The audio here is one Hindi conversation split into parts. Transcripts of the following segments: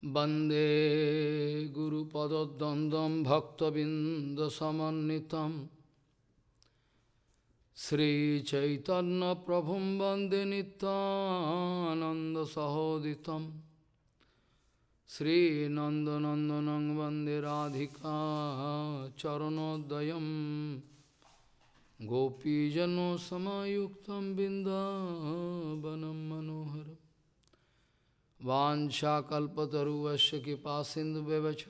Bande Guru Padadandam Bhaktabindasamanitam Sri Chaitanya Prabhum Bande Nitananda Sahoditam Sri Nandanandanang Bande Radhika Charanodayam Gopijano Samayuktam Bindavanam Manoharam वाशाकल्पतरुवश कृपा सिंधु व्यवच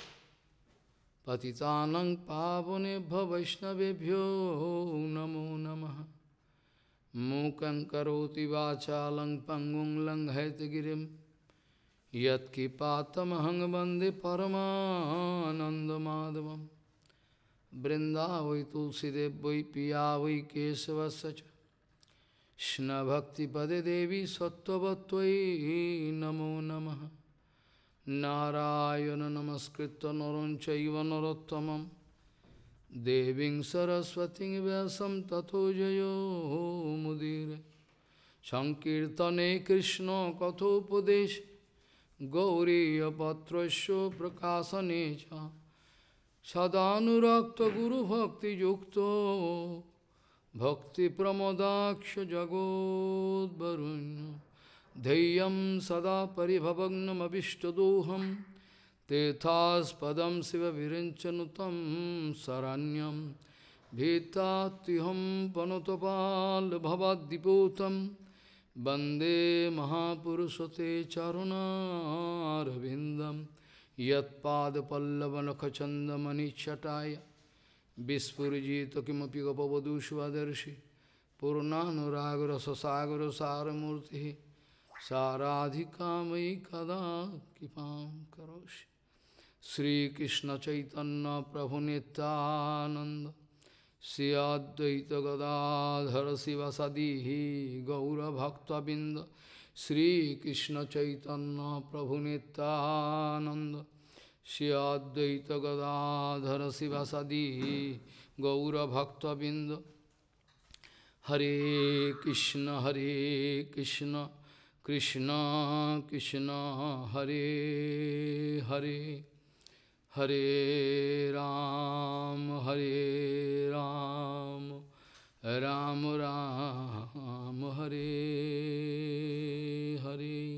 पतितानंग पावने वैष्णवेभ्यो नमो नम मूक करोति वाचा लंग पंगुं लंघयतगिरिं यत्किपातमहं वन्दे परमानन्दमाधवं वै तुलसीदेव वै पिया वै केशवश्च Krishna-bhakti-pade devi sattva-bhattvai namo namaha Narayana namaskritta naranchaiva narottamam Deving saraswati vyasam tato jayo mudire Sankirtane Krishna kathopadesh Gauriya patrasya prakasanecha Sadhanurakta guru bhakti yukto भक्तिप्रमोदाक्षजगोद्वरुण्य धैर्यं सदा परिभवग्नमभिष्टदोहं तेथास्पदं शिवविरञ्चनुतं शरण्यं भीतात्युहं पनुतपालभवाद्दिपोतं वन्दे महापुरुषते चरुणारविन्दं यत्पादपल्लवनखचन्दमनिच्छटाय Vispurjita kimapi gopavadu svadarshi Purnanuragra sasagra saramurti Saradhikamai kada kipam karoshi Sri Krishna Chaitanya Prabhu Sri Advaita Gadadhara Sivasadihi Gaura Bhakta Binda Sri Krishna Chaitanya Prabhu Shri Advaita Gadadhara Sivasadi Gaura Bhakta Bindu Hare Krishna Hare Krishna Krishna Krishna Hare Hare Hare Ram Hare Ram Ram Ram, Ram Hare Hare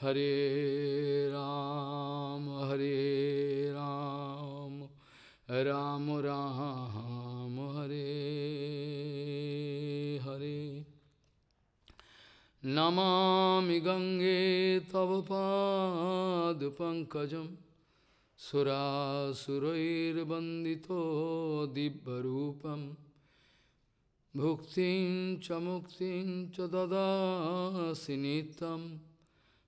Hare Ram, Hare Ram, Ram Ram, Hare Hare. Namami Gange Tavapad Pankajam Surasurair Bandito Dibbarupam Bhuktin Chamuktin Chadada Sinitam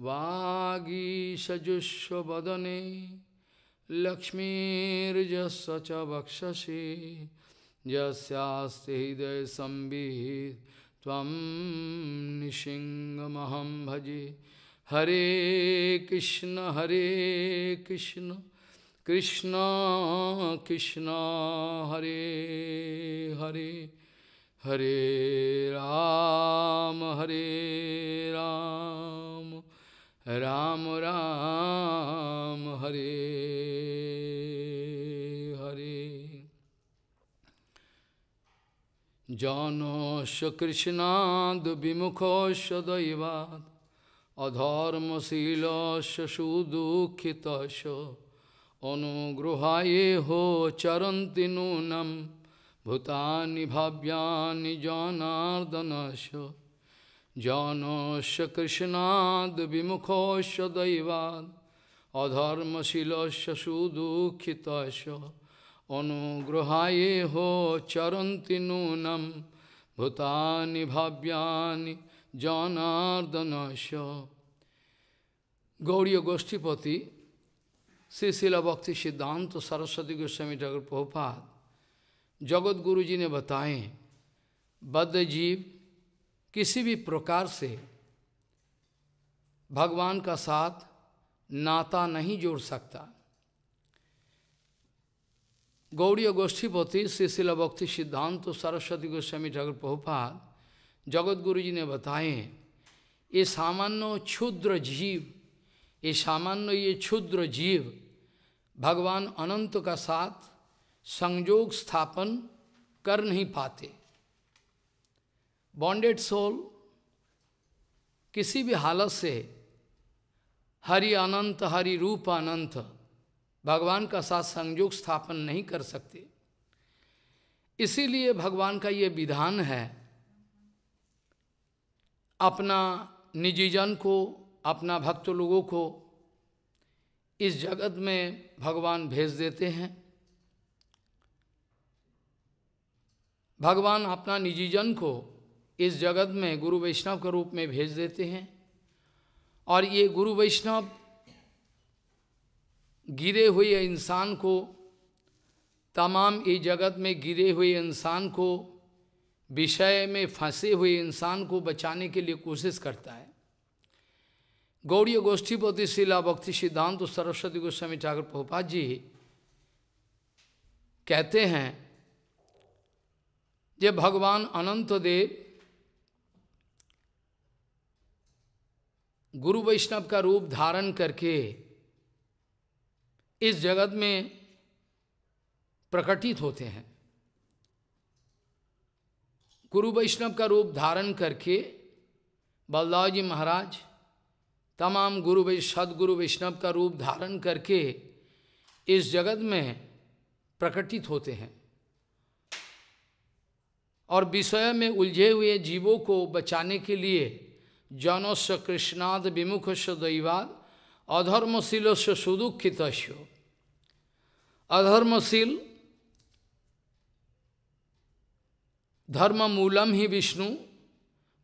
वागीशजुष्वदने लक्ष्मीजस् च वक्षसे यस्यास्ते हृदय संबित तम निशिंगमहम भजे हरे कृष्ण हरे कृष्ण कृष्ण कृष्ण हरे हरे हरे राम हरे राम রাম রাম হরে হরে জনস কৃষ্ণাদ বিমুখ সদৈবাদ অধর্মশীল সুদুঃখিত অনুগ্রহায়ে হো চরন্তি নূনম ভূতানি ভাব্যানি জনার্দনশ जानोश कृष्णाद विमुखोश दैवाद अधर्मशीलश सुदुखित अनुग्रहाये हो चरन्ति नूनम भूतानि भाव्यानि जनार्दनश Gauriya Goshtipati, Sri Sila Bhakti Siddhanta Saraswati Goswami Thakur Prabhupada, Jagat Guruji बताए बद्ध किसी भी प्रकार से भगवान का साथ नाता नहीं जोड़ सकता गौड़ीय गोष्ठीपति शिशिल भक्ति सिद्धांत तो सरस्वती गोस्वामी ठाकुर प्रभुपाद जगत गुरु जी ने बताए ये सामान्य क्षुद्र जीव ये सामान्य ये क्षुद्र जीव भगवान अनंत का साथ संजोग स्थापन कर नहीं पाते बॉन्डेड सोल किसी भी हालत से हरि अनंत हरि रूप अनंत भगवान का साथ संयोग स्थापन नहीं कर सकते इसीलिए भगवान का ये विधान है अपना निजी जन को अपना भक्त लोगों को इस जगत में भगवान भेज देते हैं भगवान अपना निजी जन को इस जगत में गुरु वैष्णव के रूप में भेज देते हैं और ये गुरु वैष्णव गिरे हुए इंसान को तमाम इस जगत में गिरे हुए इंसान को विषय में फंसे हुए इंसान को बचाने के लिए कोशिश करता है गोष्ठी गोष्ठीपति शिला भक्ति सिद्धांत तो सरस्वती गोस्वामी ठाकुर प्रभुपाद जी कहते हैं जब भगवान अनंत देव गुरु वैष्णव का रूप धारण करके इस जगत में प्रकटित होते हैं गुरु वैष्णव का रूप धारण करके बलदाव जी महाराज तमाम गुरु सदगुरु वैष्णव का रूप धारण करके इस जगत में प्रकटित होते हैं और विषय में उलझे हुए जीवों को बचाने के लिए जनस्व कृष्णाद विमुखस्व दैवाद अधर्मशीलस्व सुदुखित अधर्मशील धर्म मूलम ही विष्णु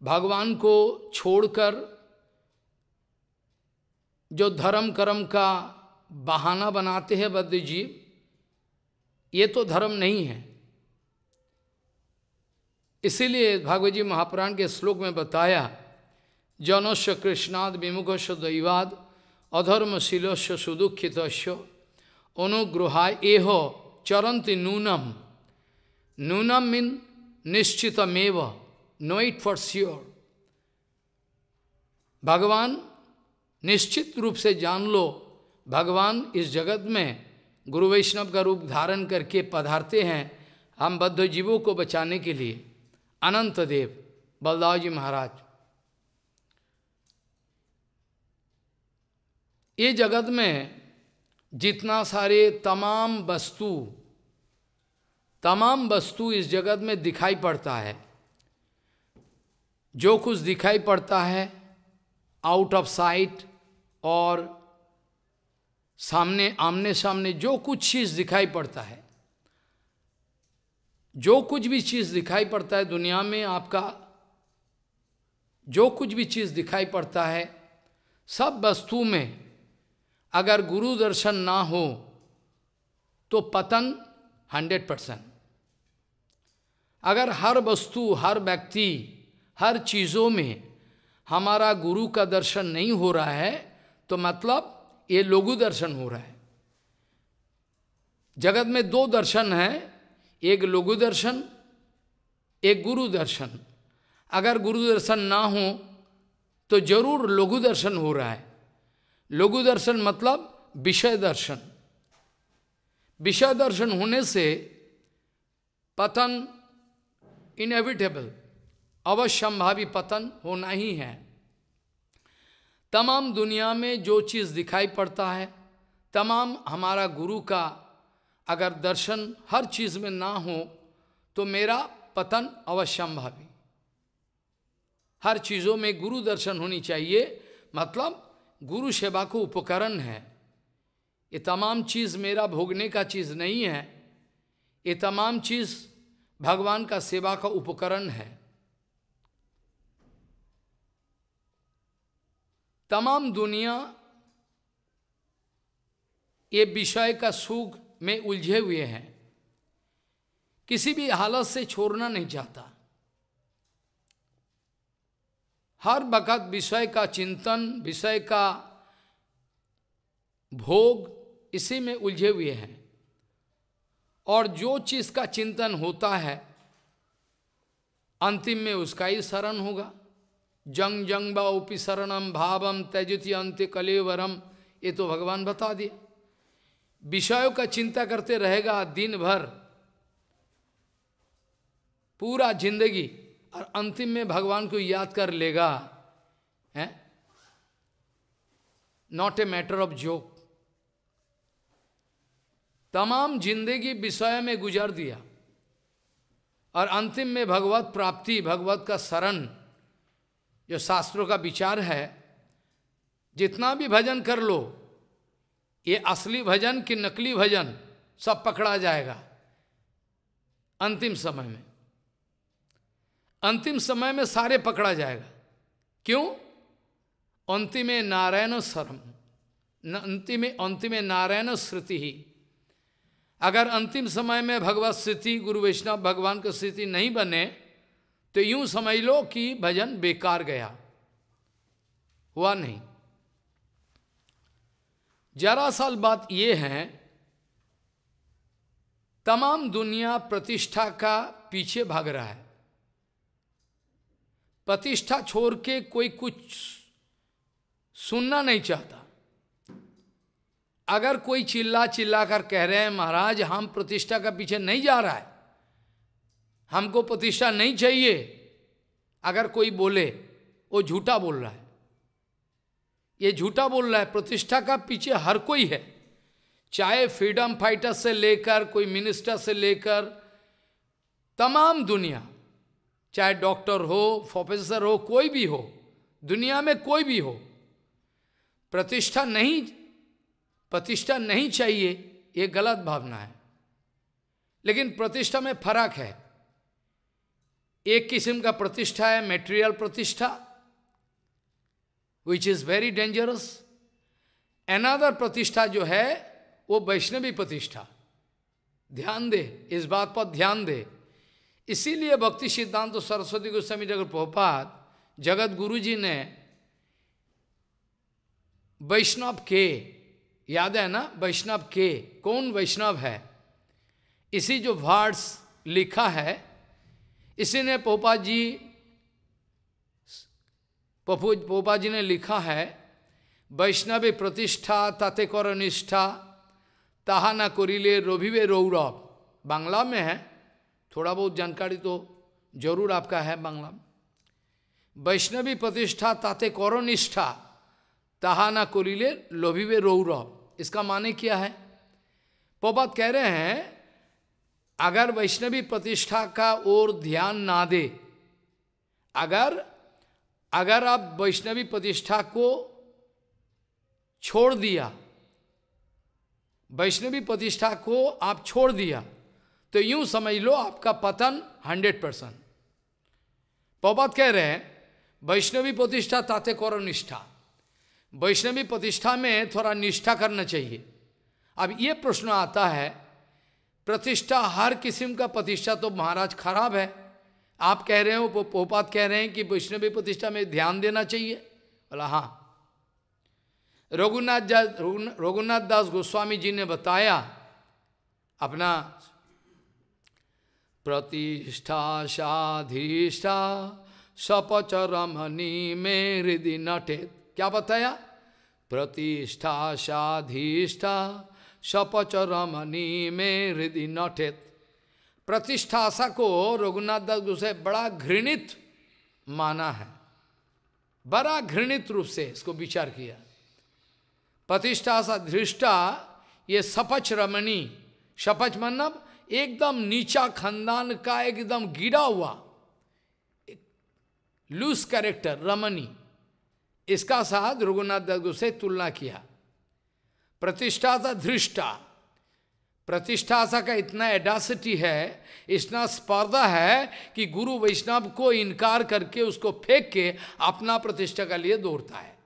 भगवान को छोड़कर जो धर्म कर्म का बहाना बनाते हैं बद्ध जीव ये तो धर्म नहीं है इसीलिए भागवत जी महापुराण के श्लोक में बताया जनस्य कृष्णाद विमुखस्य दैवाद अधर्मशीलस्य सुदुखित अनुग्रहाय एह चरंति नूनम नूनम मीन निश्चितमेव नो इट फॉर श्योर भगवान निश्चित रूप से जान लो भगवान इस जगत में गुरु वैष्णव का रूप धारण करके पधारते हैं हम बद्ध जीवों को बचाने के लिए अनंत देव बलदाव जी महाराज ये जगत में जितना सारे तमाम वस्तु तमाम वस्तु इस जगत में दिखाई पड़ता है जो कुछ दिखाई पड़ता है आउट ऑफ साइट और सामने आमने सामने जो कुछ चीज़ दिखाई पड़ता है जो कुछ भी चीज़ दिखाई पड़ता है दुनिया में आपका जो कुछ भी चीज़ दिखाई पड़ता है सब वस्तु में अगर गुरु दर्शन ना हो तो पतन हंड्रेड परसेंट अगर हर वस्तु हर व्यक्ति हर चीज़ों में हमारा गुरु का दर्शन नहीं हो रहा है तो मतलब ये लोगु दर्शन हो रहा है जगत में दो दर्शन हैं एक लघु दर्शन एक गुरु दर्शन अगर गुरु दर्शन ना हो तो जरूर लघु दर्शन हो रहा है लघु दर्शन मतलब विषय दर्शन विषय दर्शन होने से पतन इनएविटेबल अवश्यंभावी पतन होना ही है तमाम दुनिया में जो चीज़ दिखाई पड़ता है तमाम हमारा गुरु का अगर दर्शन हर चीज़ में ना हो तो मेरा पतन अवश्यंभावी हर चीज़ों में गुरु दर्शन होनी चाहिए मतलब गुरु सेवा को उपकरण है ये तमाम चीज़ मेरा भोगने का चीज़ नहीं है ये तमाम चीज़ भगवान का सेवा का उपकरण है तमाम दुनिया ये विषय का सुख में उलझे हुए हैं किसी भी हालत से छोड़ना नहीं चाहता हर वक़्त विषय का चिंतन विषय का भोग इसी में उलझे हुए हैं और जो चीज़ का चिंतन होता है अंतिम में उसका ही शरण होगा जंग जंग बा शरणम भावम तेजति अंत्य कलेवरम ये तो भगवान बता दिए विषयों का चिंता करते रहेगा दिन भर पूरा जिंदगी और अंतिम में भगवान को याद कर लेगा है not a matter of joke तमाम जिंदगी विषय में गुजार दिया और अंतिम में भगवत प्राप्ति भगवत का शरण जो शास्त्रों का विचार है जितना भी भजन कर लो ये असली भजन कि नकली भजन सब पकड़ा जाएगा अंतिम समय में अंतिम समय में सारे पकड़ा जाएगा क्यों अंतिम नारायण शर्म अंतिम अंतिम नारायण श्रुति ही अगर अंतिम समय में भगवत स्थिति गुरु वैष्णव भगवान की स्थिति नहीं बने तो यूं समझ लो कि भजन बेकार गया हुआ नहीं जरा साल बात ये है तमाम दुनिया प्रतिष्ठा का पीछे भाग रहा है प्रतिष्ठा छोड़ के कोई कुछ सुनना नहीं चाहता अगर कोई चिल्ला चिल्ला कर कह रहे हैं महाराज हम प्रतिष्ठा का पीछे नहीं जा रहा है हमको प्रतिष्ठा नहीं चाहिए अगर कोई बोले वो झूठा बोल रहा है ये झूठा बोल रहा है प्रतिष्ठा का पीछे हर कोई है चाहे फ्रीडम फाइटर से लेकर कोई मिनिस्टर से लेकर तमाम दुनिया चाहे डॉक्टर हो प्रोफेसर हो कोई भी हो दुनिया में कोई भी हो प्रतिष्ठा नहीं प्रतिष्ठा नहीं चाहिए ये गलत भावना है लेकिन प्रतिष्ठा में फर्क है एक किस्म का प्रतिष्ठा है मेटेरियल प्रतिष्ठा which is very dangerous another प्रतिष्ठा जो है वो वैष्णवी प्रतिष्ठा ध्यान दे इस बात पर ध्यान दे इसीलिए भक्ति सिद्धांत तो सरस्वती गोस्वामी जगत प्रोपात जगत गुरु जी ने वैष्णव के याद है ना वैष्णव के कौन वैष्णव है इसी जो वर्ड्स लिखा है इसी ने पोपा जी पपू पोपा जी ने लिखा है वैष्णवी प्रतिष्ठा तथे कर निष्ठा ताहा न करिले रोभिवे रौरव बांग्ला में है थोड़ा बहुत जानकारी तो जरूर आपका है बांग्ला वैष्णवी प्रतिष्ठा ताते कौर निष्ठा ताहा ना लोभी वे रौरव इसका माने क्या है पोपात कह रहे हैं अगर वैष्णवी प्रतिष्ठा का ओर ध्यान ना दे अगर अगर आप वैष्णवी प्रतिष्ठा को छोड़ दिया वैष्णवी प्रतिष्ठा को आप छोड़ दिया तो यूं समझ लो आपका पतन हंड्रेड परसेंट पौपत कह रहे हैं वैष्णवी प्रतिष्ठा ताते करो निष्ठा वैष्णवी प्रतिष्ठा में थोड़ा निष्ठा करना चाहिए अब ये प्रश्न आता है प्रतिष्ठा हर किस्म का प्रतिष्ठा तो महाराज खराब है आप कह रहे हो पोपात कह रहे हैं कि वैष्णवी प्रतिष्ठा में ध्यान देना चाहिए बोला हाँ रघुनाथ दास रघुनाथ दास गोस्वामी जी ने बताया अपना प्रतिष्ठा साधिष्ठा सपच रमणी में हृदय नटित क्या बताया प्रतिष्ठा साधिष्ठा सपच रमणी में हृदय प्रतिष्ठा प्रतिष्ठासा को रघुनाथ दास गोसाई बड़ा घृणित माना है बड़ा घृणित रूप से इसको विचार किया प्रतिष्ठा सा धृष्टा ये सपच रमणी सपच मतलब एकदम नीचा खानदान का एकदम गिरा हुआ लूज कैरेक्टर रमनी इसका साथ रघुनाथ दत्त से तुलना किया प्रतिष्ठा था धृष्टा प्रतिष्ठा सा का इतना एडासिटी है इतना स्पर्धा है कि गुरु वैष्णव को इनकार करके उसको फेंक के अपना प्रतिष्ठा के लिए दौड़ता है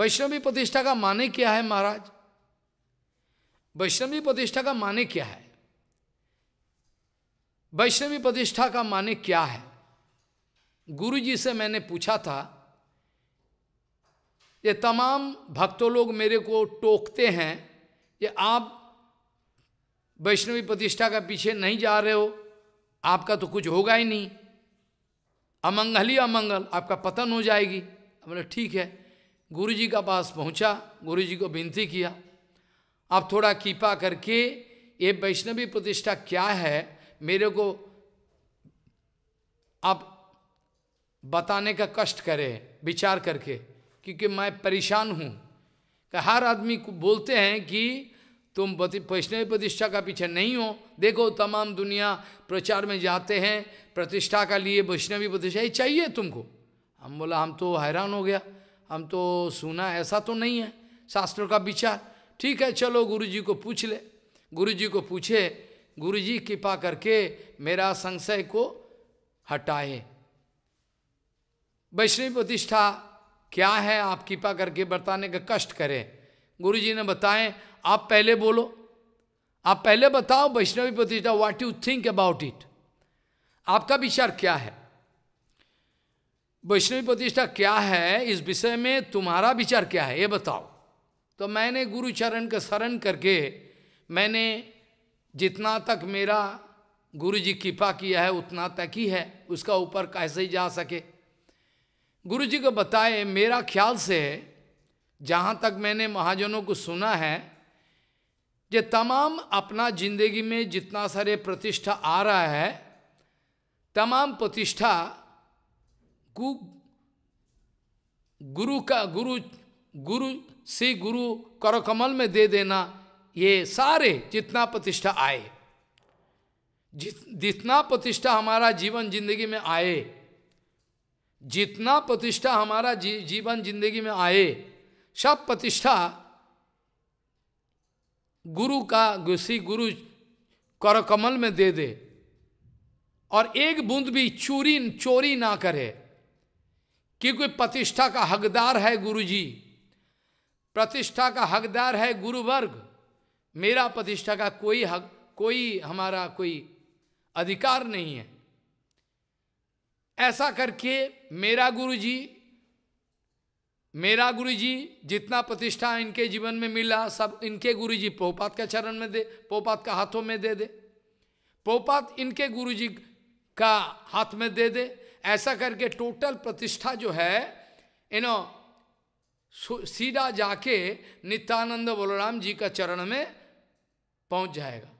वैष्णवी प्रतिष्ठा का माने क्या है महाराज वैष्णवी प्रतिष्ठा का माने क्या है वैष्णवी प्रतिष्ठा का माने क्या है गुरु जी से मैंने पूछा था ये तमाम भक्तों लोग मेरे को टोकते हैं कि आप वैष्णवी प्रतिष्ठा का पीछे नहीं जा रहे हो आपका तो कुछ होगा ही नहीं अमंगल ही अमंगल आपका पतन हो जाएगी बोले ठीक है गुरु जी का पास पहुंचा गुरु जी को विनती किया आप थोड़ा कृपा करके ये वैष्णवी प्रतिष्ठा क्या है मेरे को आप बताने का कष्ट करें विचार करके क्योंकि मैं परेशान हूँ हर आदमी को बोलते हैं कि तुम वैष्णवी प्रतिष्ठा का पीछे नहीं हो देखो तमाम दुनिया प्रचार में जाते हैं प्रतिष्ठा का लिए वैष्णवी प्रतिष्ठा ये चाहिए तुमको हम बोला हम तो हैरान हो गया हम तो सुना ऐसा तो नहीं है शास्त्रों का विचार ठीक है चलो गुरु जी को पूछ ले गुरु जी को पूछे गुरु जी कृपा करके मेरा संशय को हटाए वैष्णव प्रतिष्ठा क्या है आप कृपा करके बताने का कष्ट करें गुरु जी ने बताएं आप पहले बोलो आप पहले बताओ वैष्णवी प्रतिष्ठा what you think about it आपका विचार क्या है वैष्णवी प्रतिष्ठा क्या है इस विषय में तुम्हारा विचार क्या है ये बताओ तो मैंने गुरु चरण शरण करके मैंने जितना तक मेरा गुरु जी कृपा किया है उतना तक ही है उसका ऊपर कैसे ही जा सके गुरु जी को बताए मेरा ख्याल से जहाँ तक मैंने महाजनों को सुना है ये तमाम अपना जिंदगी में जितना सारे प्रतिष्ठा आ रहा है तमाम प्रतिष्ठा गुरु का गुरु गुरु श्री गुरु करकमल में दे देना ये सारे जितना प्रतिष्ठा आए जितना प्रतिष्ठा हमारा जीवन जिंदगी में आए जितना प्रतिष्ठा हमारा जी, जीवन जिंदगी में आए सब प्रतिष्ठा गुरु का श्री गुरु करकमल में दे दे और एक बूंद भी चोरी चोरी ना करे क्योंकि प्रतिष्ठा का हकदार है गुरुजी प्रतिष्ठा का हकदार है गुरु वर्ग मेरा प्रतिष्ठा का कोई हक कोई हमारा कोई अधिकार नहीं है ऐसा करके मेरा गुरु जी मेरा गुरु जी जितना प्रतिष्ठा इनके जीवन में मिला सब इनके गुरु जी पोपात के चरण में दे पोपात का हाथों में दे दे पोपात इनके गुरु जी का हाथ में दे दे ऐसा करके टोटल प्रतिष्ठा जो है इनो नो सीधा जाके नित्यानंद बलराम जी का चरण में पहुंच जाएगा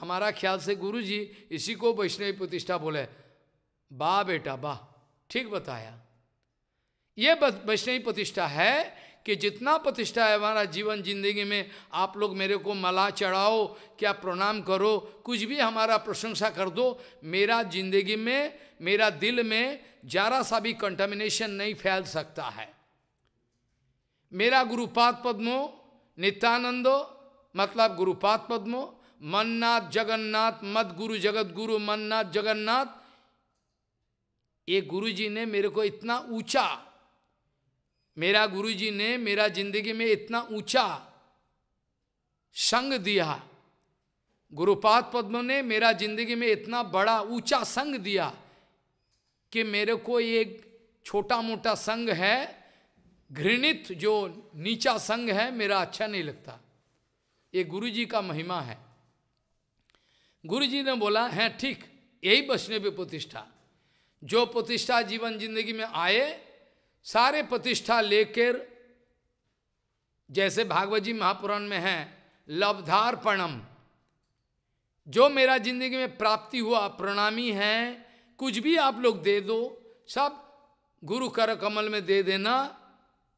हमारा ख्याल से गुरु जी इसी को वैष्णवी प्रतिष्ठा बोले वाह बेटा वाह ठीक बताया ये वैष्णवी प्रतिष्ठा है कि जितना प्रतिष्ठा है हमारा जीवन जिंदगी में आप लोग मेरे को मला चढ़ाओ क्या प्रणाम करो कुछ भी हमारा प्रशंसा कर दो मेरा जिंदगी में मेरा दिल में जरा सा भी कंटामिनेशन नहीं फैल सकता है मेरा गुरुपाद पद्मो नित्यानंदो मतलब गुरुपाद पद्मो मन्नाथ जगन्नाथ मद गुरु जगत गुरु मन्नाथ जगन्नाथ ये गुरुजी ने मेरे को इतना ऊंचा मेरा गुरुजी ने मेरा जिंदगी में इतना ऊंचा संग दिया गुरुपाद पद्म ने मेरा जिंदगी में इतना बड़ा ऊंचा संग दिया कि मेरे को एक छोटा मोटा संग है घृणित जो नीचा संग है मेरा अच्छा नहीं लगता ये गुरु जी का महिमा है गुरु जी ने बोला है ठीक यही बचने पर प्रतिष्ठा जो प्रतिष्ठा जीवन जिंदगी में आए सारे प्रतिष्ठा लेकर जैसे भागवत जी महापुराण में है लवधार्पणम जो मेरा जिंदगी में प्राप्ति हुआ प्रणामी है कुछ भी आप लोग दे दो सब गुरु कर कमल में दे देना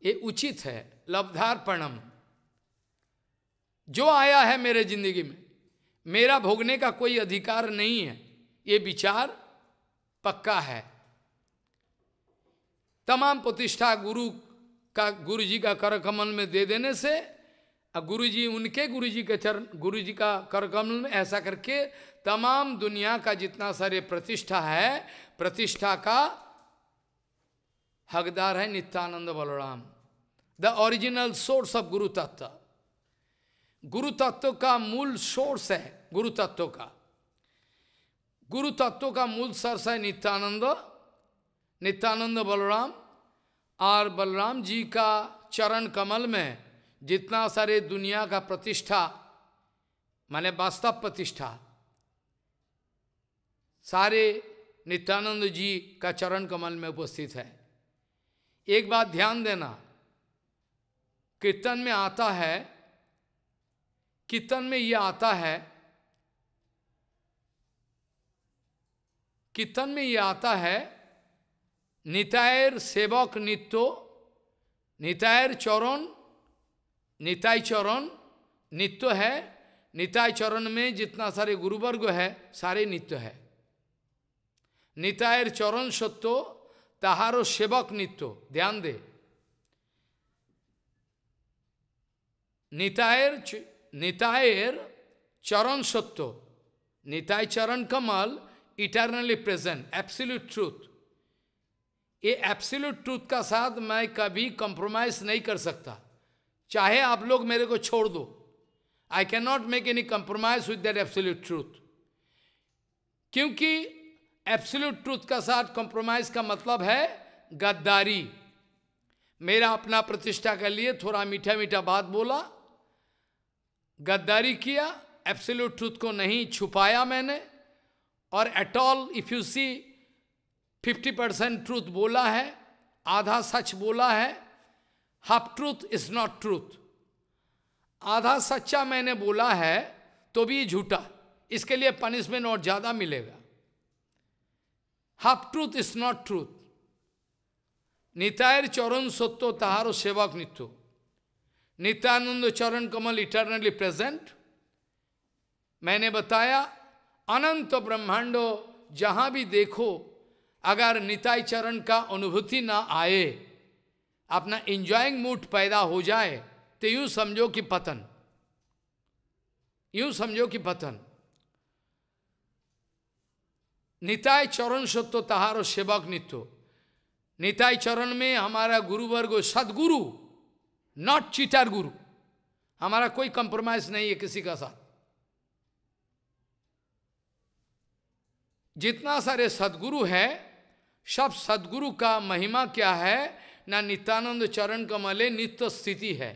ये उचित है लब्धार्पणम जो आया है मेरे जिंदगी में मेरा भोगने का कोई अधिकार नहीं है ये विचार पक्का है तमाम प्रतिष्ठा गुरु का गुरु जी का कर कमल में दे देने से गुरु जी उनके गुरु जी के चरण गुरु जी का कर कमल में ऐसा करके तमाम दुनिया का जितना सारे प्रतिष्ठा है प्रतिष्ठा का हकदार है Nityananda Balaram the original source of गुरु तत्व गुरु तत्व का मूल सोर्स है गुरु तत्व का गुरु तत्व का मूल सोर्स है नित्यानंद नित्यानंद बलराम और बलराम जी का चरण कमल में जितना सारे दुनिया का प्रतिष्ठा माने वास्तव प्रतिष्ठा सारे नित्यानंद जी का चरण कमल में उपस्थित है एक बात ध्यान देना कीर्तन में आता है कीर्तन में यह आता है कीर्तन में यह आता है नितायर सेवक नित्यो नितायर चरण निताय चरण नित्य है निताय चरण में जितना सारे गुरुवर्ग है सारे नित्य है नितायर चरण सत्यो ताहारो सेवक नित्य ध्यान दे नितायर नितायर चरण सत्य निताय चरण कमल इटर्नली प्रेजेंट एब्सोल्यूट ट्रूथ ये एब्सोल्यूट ट्रूथ का साथ मैं कभी कंप्रोमाइज नहीं कर सकता चाहे आप लोग मेरे को छोड़ दो I can not make any compromise with that absolute truth क्योंकि एब्सोल्यूट ट्रूथ का साथ कॉम्प्रोमाइज का मतलब है गद्दारी मेरा अपना प्रतिष्ठा कर लिए थोड़ा मीठा मीठा बात बोला गद्दारी किया एब्सोल्यूट ट्रूथ को नहीं छुपाया मैंने और at all if you see fifty percent truth बोला है आधा सच बोला है half truth is not truth आधा सच्चा मैंने बोला है तो भी झूठा इसके लिए पनिशमेंट और ज़्यादा मिलेगा half truth is not truth नितायर चरण सत्य तहारो सेवक नित्य नित्यानंद चरण कमल इटर्नली प्रेजेंट मैंने बताया अनंत ब्रह्मांडो जहां भी देखो अगर निताई चरण का अनुभूति ना आए अपना इंजॉइंग मूड पैदा हो जाए तो यूं समझो कि पतन यूं समझो कि पतन निताय चरण सत्य तहारो सेवक नित्य निताय चरण में हमारा गुरु वर्ग सदगुरु नॉट चीटर गुरु हमारा कोई कंप्रोमाइज नहीं है किसी का साथ जितना सारे सदगुरु है सब सदगुरु का महिमा क्या है ना नित्यानंद चरण कमले नित्य स्थिति है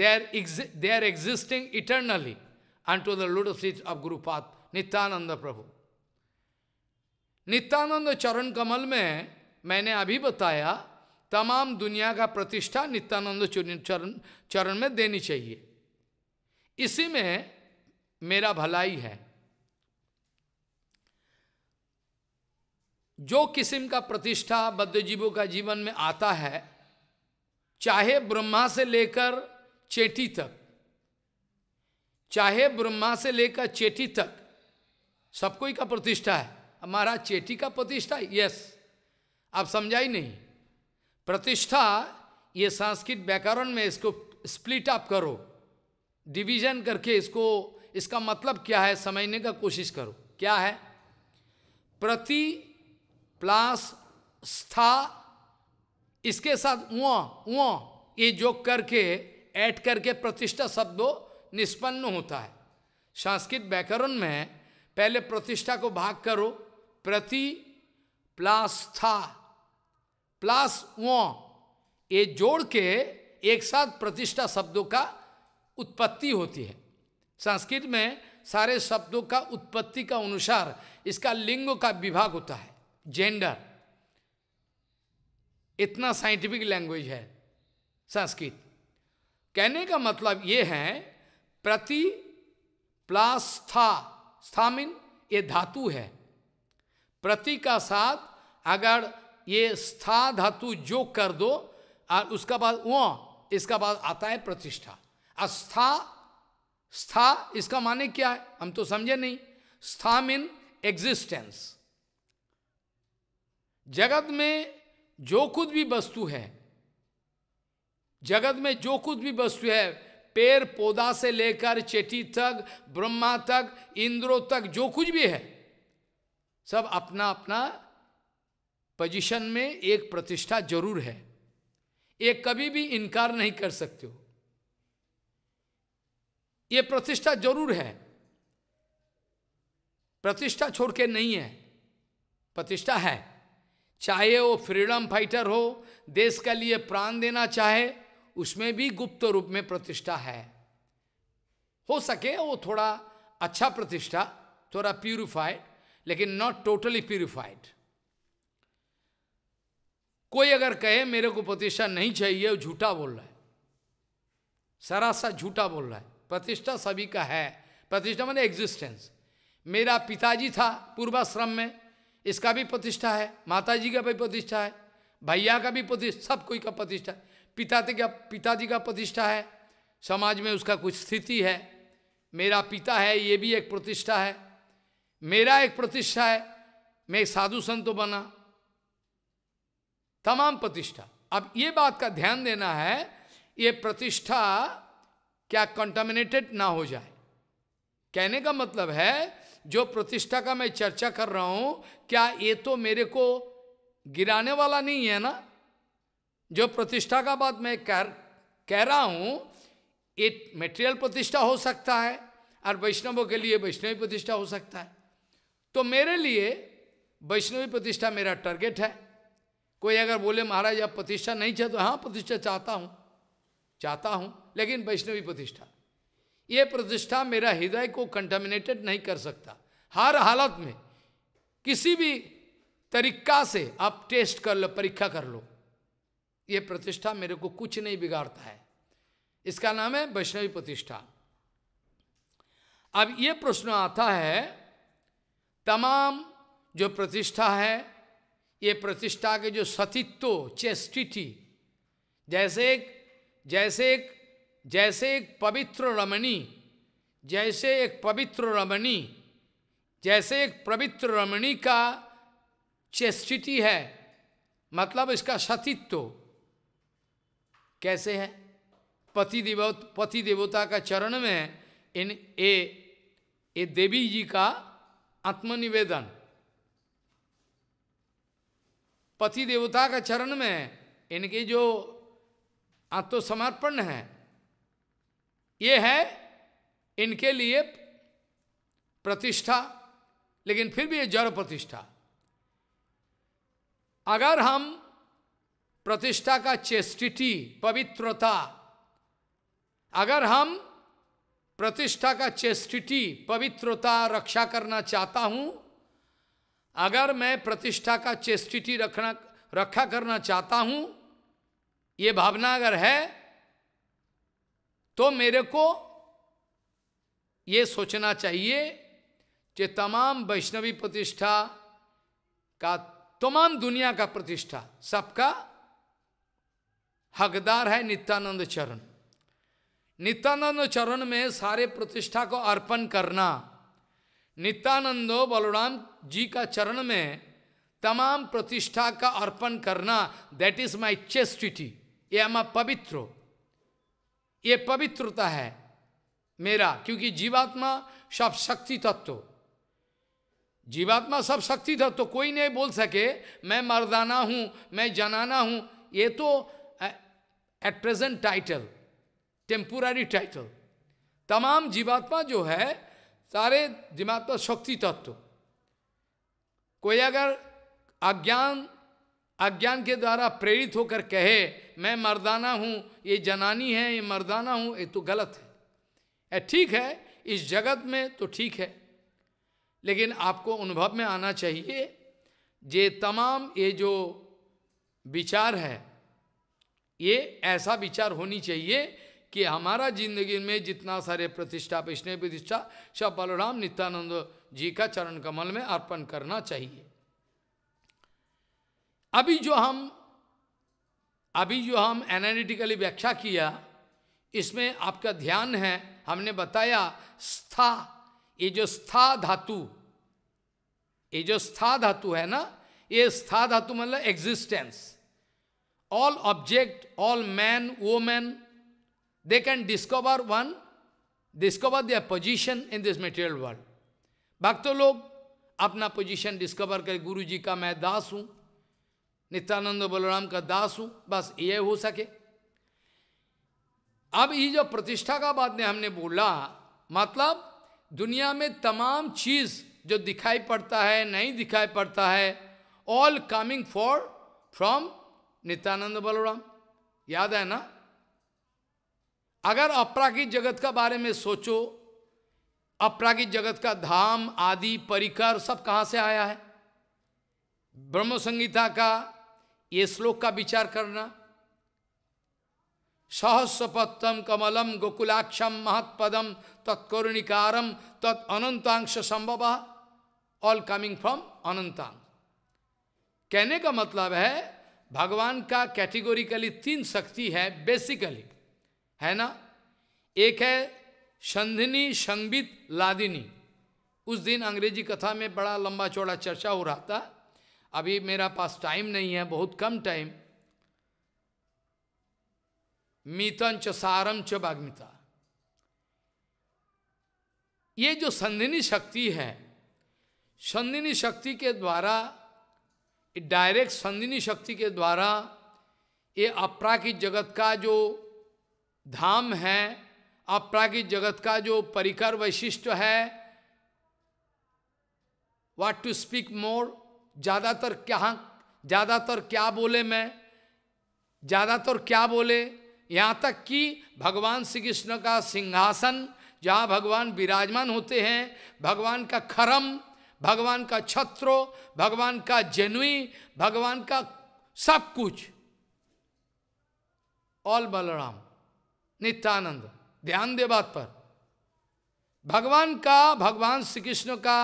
they are they are existing eternally unto the lotus of of Nityananda प्रभु नित्यानंद चरण कमल में मैंने अभी बताया तमाम दुनिया का प्रतिष्ठा नित्यानंद चरण चरण में देनी चाहिए इसी में मेरा भलाई है जो किस्म का प्रतिष्ठा बद्धजीवों का जीवन में आता है चाहे ब्रह्मा से लेकर चेटी तक चाहे ब्रह्मा से लेकर चेटी तक सबको का प्रतिष्ठा है हमारा चेटी का प्रतिष्ठा यस आप समझा ही नहीं प्रतिष्ठा ये संस्कृत व्याकरण में इसको स्प्लिट अप करो डिवीजन करके इसको इसका मतलब क्या है समझने का कोशिश करो क्या है प्रति प्लस स्था इसके साथ वो वो ये जोग करके ऐड करके प्रतिष्ठा शब्दों निष्पन्न होता है संस्कृत व्याकरण में पहले प्रतिष्ठा को भाग करो प्रति प्लस था प्लस वो ये जोड़ के एक साथ प्रतिष्ठा शब्दों का उत्पत्ति होती है संस्कृत में सारे शब्दों का उत्पत्ति का अनुसार इसका लिंग का विभाग होता है जेंडर इतना साइंटिफिक लैंग्वेज है संस्कृत कहने का मतलब ये है प्रति प्लस था स्थामिन ये धातु है प्रति का साथ अगर ये स्था धातु जो कर दो और उसका बाद व इसका बाद आता है प्रतिष्ठा अस्था स्था इसका माने क्या है हम तो समझे नहीं स्था मीन एग्जिस्टेंस जगत में जो कुछ भी वस्तु है जगत में जो कुछ भी वस्तु है पेड़ पौधा से लेकर चेटी तक ब्रह्मा तक इंद्रो तक जो कुछ भी है सब अपना अपना पोजीशन में एक प्रतिष्ठा जरूर है ये कभी भी इनकार नहीं कर सकते हो ये प्रतिष्ठा जरूर है प्रतिष्ठा छोड़ के नहीं है प्रतिष्ठा है चाहे वो फ्रीडम फाइटर हो देश के लिए प्राण देना चाहे उसमें भी गुप्त रूप में प्रतिष्ठा है हो सके वो थोड़ा अच्छा प्रतिष्ठा थोड़ा प्यूरिफाइड लेकिन नॉट टोटली प्यूरिफाइड कोई अगर कहे मेरे को प्रतिष्ठा नहीं चाहिए वो झूठा बोल रहा है सरासा झूठा बोल रहा है प्रतिष्ठा सभी का है प्रतिष्ठा मैंने एग्जिस्टेंस मेरा पिताजी था पूर्वाश्रम में इसका भी प्रतिष्ठा है माताजी का भी प्रतिष्ठा है भैया का भी प्रतिष्ठा सब कोई का प्रतिष्ठा पिता का पिताजी का प्रतिष्ठा है समाज में उसका कुछ स्थिति है मेरा पिता है ये भी एक प्रतिष्ठा है मेरा एक प्रतिष्ठा है मैं एक साधु संत तो बना तमाम प्रतिष्ठा अब ये बात का ध्यान देना है ये प्रतिष्ठा क्या कंटामिनेटेड ना हो जाए कहने का मतलब है जो प्रतिष्ठा का मैं चर्चा कर रहा हूं क्या ये तो मेरे को गिराने वाला नहीं है ना जो प्रतिष्ठा का बात मैं कह कह रहा हूं ये मेटेरियल प्रतिष्ठा हो सकता है और वैष्णवों के लिए वैष्णवी प्रतिष्ठा हो सकता है तो मेरे लिए वैष्णवी प्रतिष्ठा मेरा टारगेट है कोई अगर बोले महाराज आप प्रतिष्ठा नहीं चाहते तो हाँ प्रतिष्ठा चाहता हूँ चाहता हूँ लेकिन वैष्णवी प्रतिष्ठा ये प्रतिष्ठा मेरा हृदय को कंटामिनेटेड नहीं कर सकता हर हालत में किसी भी तरीका से आप टेस्ट कर लो परीक्षा कर लो ये प्रतिष्ठा मेरे को कुछ नहीं बिगाड़ता है इसका नाम है वैष्णवी प्रतिष्ठा अब ये प्रश्न आता है तमाम जो प्रतिष्ठा है ये प्रतिष्ठा के जो सतित्व चेस्टिटी जैसे एक जैसे एक जैसे एक पवित्र रमणी जैसे एक पवित्र रमणी जैसे एक पवित्र रमणी का चेस्टिटी है मतलब इसका सतित्व कैसे है पति देवत पति देवता का चरण में इन ए ये देवी जी का आत्मनिवेदन पति देवता का चरण में इनके जो आत्मसमर्पण है ये है इनके लिए प्रतिष्ठा लेकिन फिर भी ये जड़ प्रतिष्ठा अगर हम प्रतिष्ठा का चेस्टिटी पवित्रता अगर हम प्रतिष्ठा का चेस्टिटी पवित्रता रक्षा करना चाहता हूं अगर मैं प्रतिष्ठा का चेस्टिटी रखना रक्षा करना चाहता हूं ये भावना अगर है तो मेरे को ये सोचना चाहिए कि तमाम वैष्णवी प्रतिष्ठा का तमाम दुनिया का प्रतिष्ठा सबका हकदार है नित्यानंद चरण नित्यानंद चरण में सारे प्रतिष्ठा को अर्पण करना नित्यानंदो बलराम जी का चरण में तमाम प्रतिष्ठा का अर्पण करना दैट इज माई चेस्टिटी ये हमा पवित्र ये पवित्रता है मेरा क्योंकि जीवात्मा सब शक्ति तत्व जीवात्मा सब शक्ति तत्व कोई नहीं बोल सके मैं मर्दाना हूँ मैं जनाना हूँ ये तो at present title temporary title तमाम जीवात्मा जो है सारे जीवात्मा शक्ति तत्व कोई अगर अज्ञान अज्ञान के द्वारा प्रेरित होकर कहे मैं मर्दाना हूँ ये जनानी है ये मर्दाना हूँ ये तो गलत है ठीक है इस जगत में तो ठीक है लेकिन आपको अनुभव में आना चाहिए जे तमाम ये जो विचार है ये ऐसा विचार होनी चाहिए कि हमारा जिंदगी में जितना सारे प्रतिष्ठा विष्णु प्रतिष्ठा सब बलराम नित्यानंद जी का चरण कमल में अर्पण करना चाहिए अभी जो हम अभी जो हम एनालिटिकली व्याख्या किया इसमें आपका ध्यान है हमने बताया स्था ये जो स्था धातु ये जो स्था धातु है ना ये स्था धातु मतलब existence all object all man woman They can discover one, discover their position in this material world. भक्तों लोग अपना पोजीशन डिस्कवर कर गुरु जी का मैं दास हूं नित्यानंद बलराम का दास हूं बस ये हो सके अब ये जो प्रतिष्ठा का बात ने हमने बोला मतलब दुनिया में तमाम चीज जो दिखाई पड़ता है नहीं दिखाई पड़ता है all coming for from Nityananda Balaram याद है ना अगर अपरागिक जगत का बारे में सोचो अपरागिक जगत का धाम आदि परिकर सब कहाँ से आया है ब्रह्म संहिता का ये श्लोक का विचार करना सहस्रपत्तम कमलम गोकुलाक्षम महत्पदम तत्कुरुणिकारम तत् अनंतांश संभव ऑल कमिंग फ्रॉम अनंतांग कहने का मतलब है भगवान का कैटेगोरिकली तीन शक्ति है बेसिकली है ना एक है संधिनी संबित लादिनी उस दिन अंग्रेजी कथा में बड़ा लंबा चौड़ा चर्चा हो रहा था अभी मेरा पास टाइम नहीं है बहुत कम टाइम मितन च सारम च बाग्मिता ये जो संधिनी शक्ति है संधिनी शक्ति के द्वारा डायरेक्ट संधिनी शक्ति के द्वारा ये अपराकित जगत का जो धाम है अपरागिक जगत का जो परिकर वैशिष्ट है वाट टू स्पीक मोर ज़्यादातर क्या ज़्यादातर क्या बोले मैं ज़्यादातर क्या बोले यहाँ तक कि भगवान श्री कृष्ण का सिंहासन जहाँ भगवान विराजमान होते हैं भगवान का खरम भगवान का छत्रो भगवान का जनुई भगवान का सब कुछ ऑल बलराम नित्यानंद ध्यान दे बात पर भगवान का भगवान श्री कृष्ण का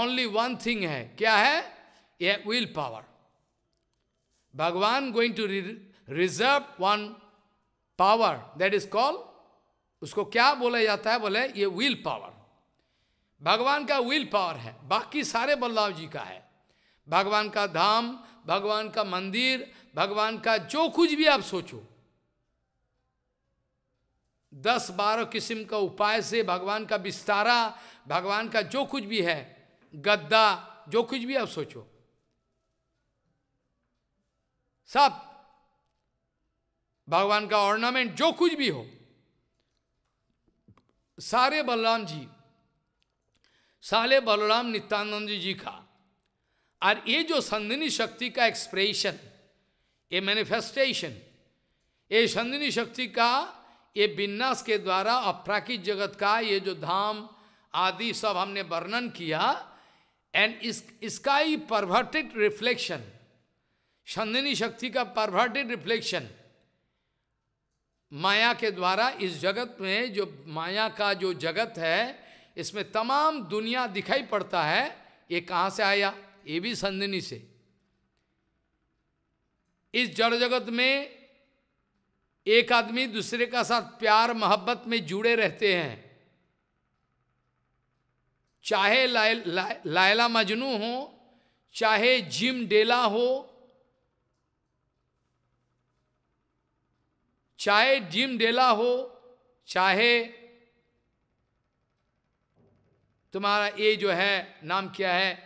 ओनली वन थिंग है क्या है ये विल पावर भगवान going to reserve one power that is call उसको क्या बोला जाता है बोले ये विल पावर भगवान का विल पावर है बाकी सारे बल्लाव जी का है भगवान का धाम भगवान का मंदिर भगवान का जो कुछ भी आप सोचो दस बारह किस्म का उपाय से भगवान का विस्तारा भगवान का जो कुछ भी है गद्दा जो कुछ भी आप सोचो सब भगवान का ऑर्नामेंट जो कुछ भी हो सारे बलराम जी साले बलराम नित्यानंद जी का और ये जो संदिनी शक्ति का एक्सप्रेशन ये मैनिफेस्टेशन ये संदिनी शक्ति का ये विन्यास के द्वारा अप्राकृत जगत का ये जो धाम आदि सब हमने वर्णन किया एंड इस इसका ही परवर्टेड रिफ्लेक्शन संदिनी शक्ति का परवर्टेड रिफ्लेक्शन माया के द्वारा इस जगत में जो माया का जो जगत है इसमें तमाम दुनिया दिखाई पड़ता है ये कहाँ से आया ये भी संदिनी से इस जड़ जगत में एक आदमी दूसरे का साथ प्यार मोहब्बत में जुड़े रहते हैं चाहे लाए, लाए, लायला मजनू हो चाहे जिम डेला हो चाहे जिम डेला हो चाहे तुम्हारा ये जो है नाम क्या है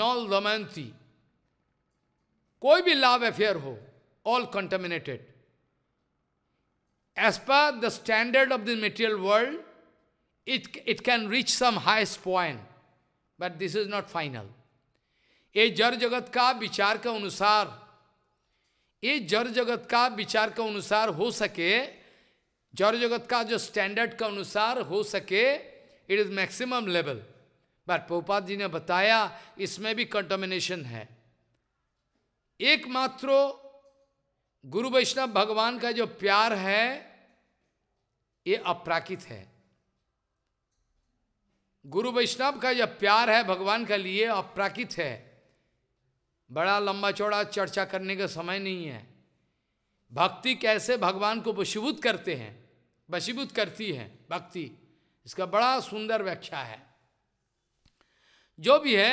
नॉल दमयंती कोई भी लव अफेयर हो all contaminated As per the standard of the material world, it, it can reach some highest point, but this is not final. ये जड़ जगत का विचार के अनुसार ये जड़ जगत का विचार के अनुसार हो सके जड़ जगत का जो स्टैंडर्ड के अनुसार हो सके it is maximum level but पोपा जी ने बताया इसमें भी कंटोमिनेशन है एकमात्र गुरु वैष्णव भगवान का जो प्यार है ये अप्राकृत है गुरु वैष्णव का जब प्यार है भगवान का लिए अप्राकृत है बड़ा लंबा चौड़ा चर्चा करने का समय नहीं है भक्ति कैसे भगवान को वशीभूत करते हैं वशीभूत करती है भक्ति इसका बड़ा सुंदर व्याख्या है जो भी है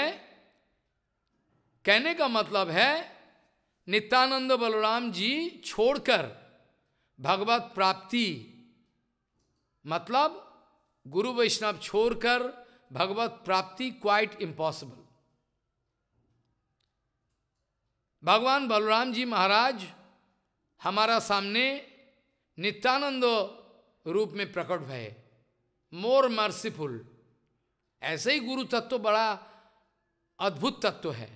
कहने का मतलब है नित्यानंद बलराम जी छोड़कर भगवत प्राप्ति मतलब गुरु वैष्णव छोड़कर भगवत प्राप्ति क्वाइट इम्पॉसिबल भगवान बलराम जी महाराज हमारा सामने नित्यानंद रूप में प्रकट भय मोर मर्सीफुल ऐसे ही गुरु तत्व बड़ा अद्भुत तत्व है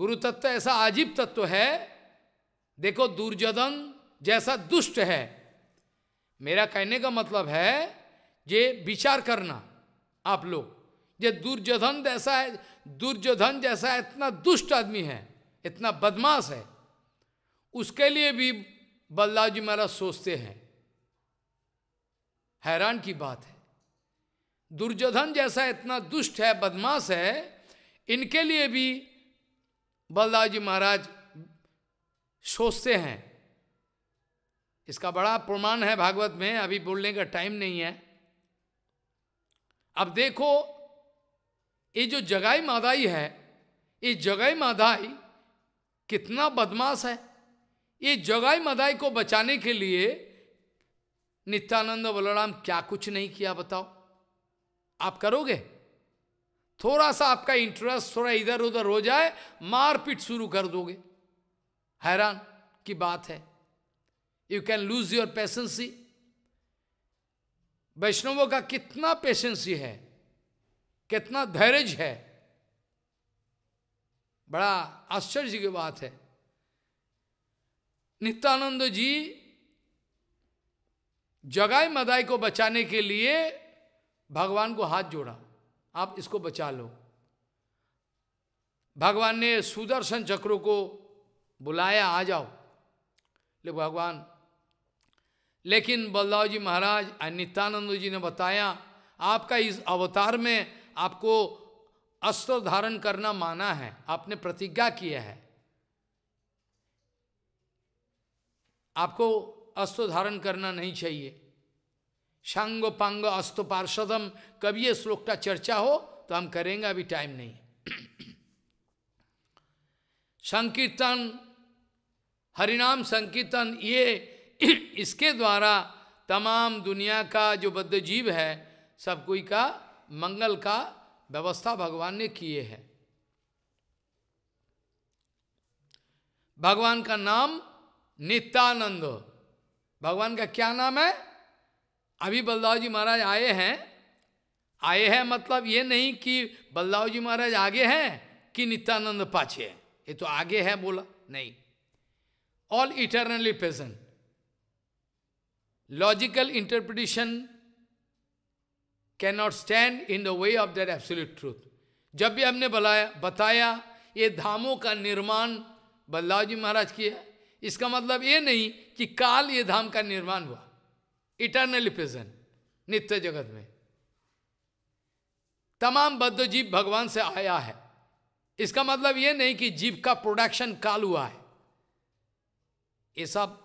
गुरु तत्व ऐसा अजीब तत्व है देखो दुर्योधन जैसा दुष्ट है मेरा कहने का मतलब है ये विचार करना आप लोग ये दुर्योधन जैसा है दुर्योधन जैसा इतना दुष्ट आदमी है इतना बदमाश है उसके लिए भी बल्लाव जी महाराज सोचते हैं हैरान की बात है दुर्योधन जैसा इतना दुष्ट है बदमाश है इनके लिए भी बल्लाव जी महाराज सोचते हैं इसका बड़ा प्रमाण है भागवत में अभी बोलने का टाइम नहीं है अब देखो ये जो जगाई मादाई है ये जगाई मादाई कितना बदमाश है ये जगाई मादाई को बचाने के लिए नित्यानंद बलराम क्या कुछ नहीं किया बताओ आप करोगे थोड़ा सा आपका इंटरेस्ट थोड़ा इधर उधर हो जाए मारपीट शुरू कर दोगे हैरान की बात है you can lose your patience वैष्णवों का कितना पेशेंसी है कितना धैर्य है बड़ा आश्चर्य की बात है नित्यानंद जी जगाई मदाई को बचाने के लिए भगवान को हाथ जोड़ा आप इसको बचा लो भगवान ने सुदर्शन चक्रों को बुलाया आ जाओ ले भगवान लेकिन बल्लाव जी महाराज नित्यानंद जी ने बताया आपका इस अवतार में आपको अस्त्र धारण करना माना है आपने प्रतिज्ञा किया है आपको अस्त्र धारण करना नहीं चाहिए शांग पांग अस्त पार्षदम कभी ये श्लोक का चर्चा हो तो हम करेंगे अभी टाइम नहीं संकीर्तन हरिनाम संकीर्तन ये इसके द्वारा तमाम दुनिया का जो बद्ध जीव है सब कोई का मंगल का व्यवस्था भगवान ने किए है भगवान का नाम नित्यानंद भगवान का क्या नाम है अभी बलदाव जी महाराज आए हैं आए हैं मतलब ये नहीं कि बलदाव जी महाराज आगे हैं कि नित्यानंद पाछे हैं ये तो आगे है बोला नहीं all eternally present Logical interpretation cannot stand in the way of that absolute truth. जब भी हमने बताया बताया ये धामों का निर्माण बल्लाव जी महाराज किया इसका मतलब ये नहीं कि काल ये धाम का निर्माण हुआ इटर्नल प्रेजेंट नित्य जगत में तमाम बद्ध जीव भगवान से आया है इसका मतलब ये नहीं कि जीव का प्रोडक्शन काल हुआ है ये सब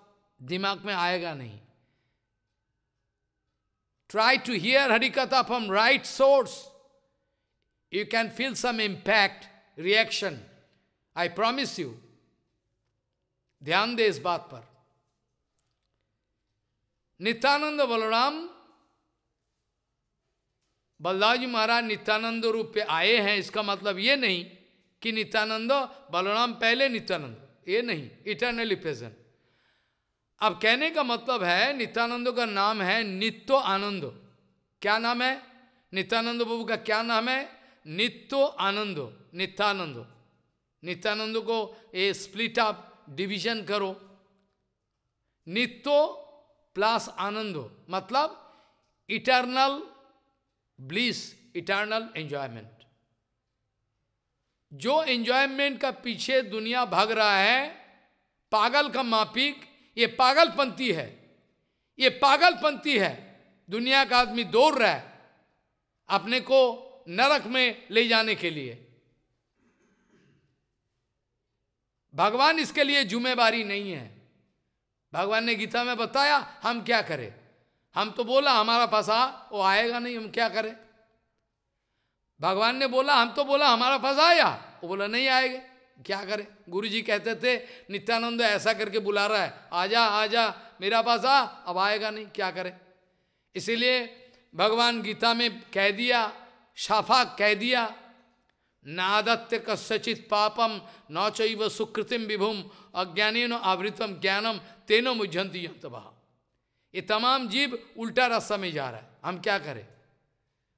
दिमाग में आएगा नहीं try to hear Hari Katha from right source, you can feel some impact, reaction. I promise you. Dhyande is Bhatpar. Nityananda Balaram, Balaji Maharaj Nityananda Rupe aaye hain, iska matlab ye nahi, ki Nityananda Balaram pehle Nityananda. Ye nahi, eternally present. अब कहने का मतलब है नित्यानंद का नाम है नित्यो आनंद क्या नाम है नित्यानंद बाबू का क्या नाम है नित्यो आनंदो नित्यानंदो नित्यानंद को ये स्प्लिट अप डिवीजन करो नित्यो प्लस आनंदो मतलब इटर्नल ब्लिस इटर्नल एंजॉयमेंट जो एंजॉयमेंट का पीछे दुनिया भाग रहा है पागल का मापिक ये पागलपंथी है ये पागलपंथी है दुनिया का आदमी दौड़ रहा है अपने को नरक में ले जाने के लिए भगवान इसके लिए जुम्मेवारी नहीं है भगवान ने गीता में बताया हम क्या करें हम तो बोला हमारा पास वो आएगा नहीं हम क्या करें भगवान ने बोला हम तो बोला हमारा फंसा आया वो बोला नहीं आएगा क्या करें गुरु जी कहते थे नित्यानंद ऐसा करके बुला रहा है आजा आजा मेरा पास आ अब आएगा नहीं क्या करें इसीलिए भगवान गीता में कह दिया शाफा कह दिया नादत्य कस्यचित पापम न चैव सुकृतिम विभुम अज्ञानीन आवृतम ज्ञानम तेनो मुझंती तबाह ये तमाम जीव उल्टा रास्ता में जा रहा है हम क्या करें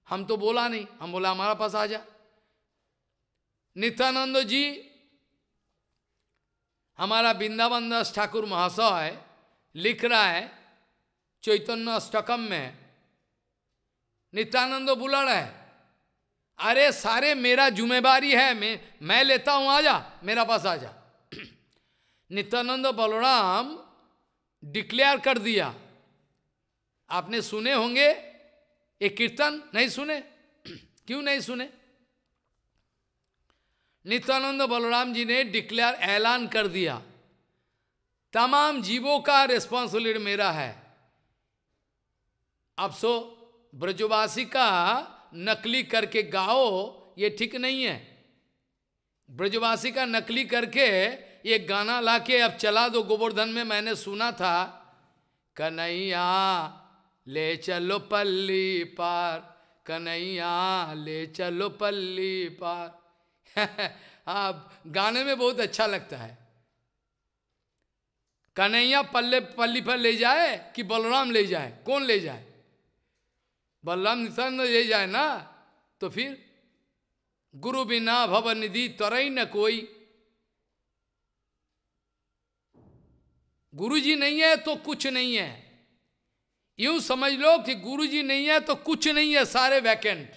हम तो बोला नहीं हम बोला हमारा पास आ जा नित्यानंद जी हमारा वृंदावन दास ठाकुर महाशय लिख रहा है चैतन्य अष्टकम में नित्यानंद बुला रहा है अरे सारे मेरा जुम्मेवारी है मैं मैं लेता हूँ आजा मेरा पास आजा नित्यानंद बलोराम डिक्लेयर कर दिया आपने सुने होंगे ये कीर्तन नहीं सुने क्यों नहीं सुने नित्यानंद बलराम जी ने डिक्लेयर ऐलान कर दिया तमाम जीवों का रिस्पॉन्सिबिलिटी मेरा है अब सो ब्रजवासी का नकली करके गाओ ये ठीक नहीं है ब्रजवासी का नकली करके ये गाना लाके अब चला दो गोवर्धन में मैंने सुना था कन्हैया ले चलो पल्ली पार कन्हैया ले चलो पल्ली पार आप हाँ, गाने में बहुत अच्छा लगता है कन्हैया पल्ले पल्ली पर ले जाए कि बलराम ले जाए कौन ले जाए बलराम निशान ले जाए ना तो फिर गुरु बिना भवन निधि तरई न कोई गुरु जी नहीं है तो कुछ नहीं है यूं समझ लो कि गुरु जी नहीं है तो कुछ नहीं है सारे वैकेंट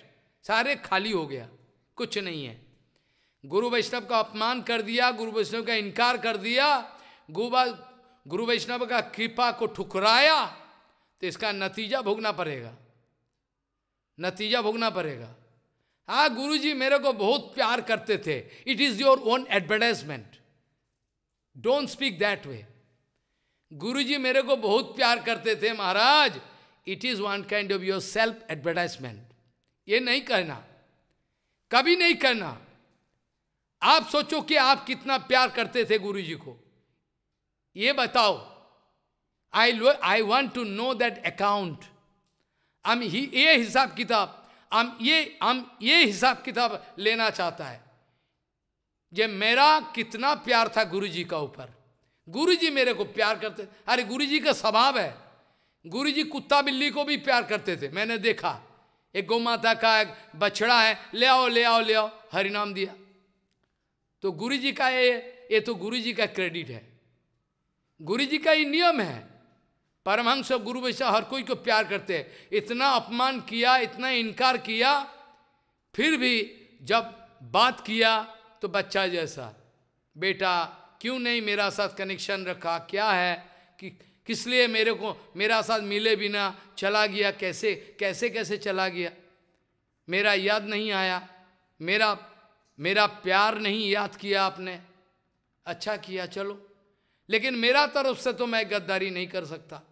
सारे खाली हो गया कुछ नहीं है गुरु वैष्णव का अपमान कर दिया गुरु वैष्णव का इनकार कर दिया गुबा गुरु वैष्णव का कृपा को ठुकराया तो इसका नतीजा भोगना पड़ेगा नतीजा भोगना पड़ेगा हाँ गुरु जी मेरे को बहुत प्यार करते थे it is your own advertisement don't speak that way गुरु जी मेरे को बहुत प्यार करते थे महाराज it is one kind of your self advertisement ये नहीं करना कभी नहीं करना आप सोचो कि आप कितना प्यार करते थे गुरु जी को ये बताओ आई लो I want to know that account हम ही ये हिसाब किताब हम ये हम ये हिसाब किताब लेना चाहता है जे मेरा कितना प्यार था गुरु जी का ऊपर गुरु जी मेरे को प्यार करते अरे गुरु जी का स्वभाव है गुरु जी कुत्ता बिल्ली को भी प्यार करते थे मैंने देखा एक गौ माता का एक बछड़ा है ले आओ ले आओ ले आओ हरिनाम दिया तो गुरु जी का ये ये तो गुरु जी का क्रेडिट है गुरु जी का ये नियम है परमहंस और गुरु वैसा हर कोई को प्यार करते हैं इतना अपमान किया इतना इनकार किया फिर भी जब बात किया तो बच्चा जैसा बेटा क्यों नहीं मेरा साथ कनेक्शन रखा क्या है कि किस लिए मेरे को मेरा साथ मिले बिना चला गया कैसे कैसे कैसे चला गया मेरा याद नहीं आया मेरा मेरा प्यार नहीं याद किया आपने अच्छा किया चलो लेकिन मेरा तरफ से तो मैं गद्दारी नहीं कर सकता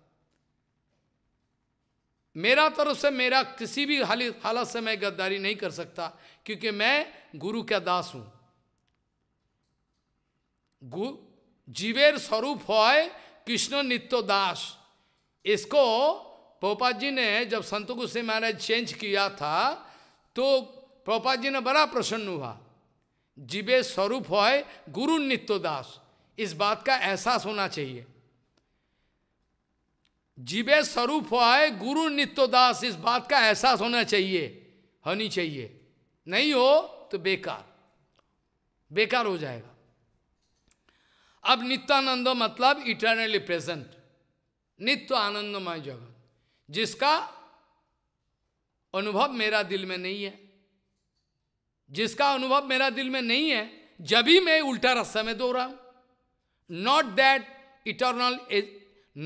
मेरा तरफ से मेरा किसी भी हालत से मैं गद्दारी नहीं कर सकता क्योंकि मैं गुरु का दास हूं गु जीवेर स्वरूप होय कृष्ण नित्य दास इसको पोपा जी ने जब संत गुस्से महाराज चेंज किया था तो पोपा जी ने बड़ा प्रसन्न हुआ जीवे स्वरूप होए गुरु नित्योदास इस बात का एहसास होना चाहिए जीवे स्वरूप होए गुरु नित्योदास इस बात का एहसास होना चाहिए होनी चाहिए नहीं हो तो बेकार बेकार हो जाएगा अब नित्यानंद मतलब इटर्नली प्रेजेंट नित्य आनंदमय जगत जिसका अनुभव मेरा दिल में नहीं है जिसका अनुभव मेरा दिल में नहीं है जब ही मैं उल्टा रास्ता में दो रहा हूं not that eternal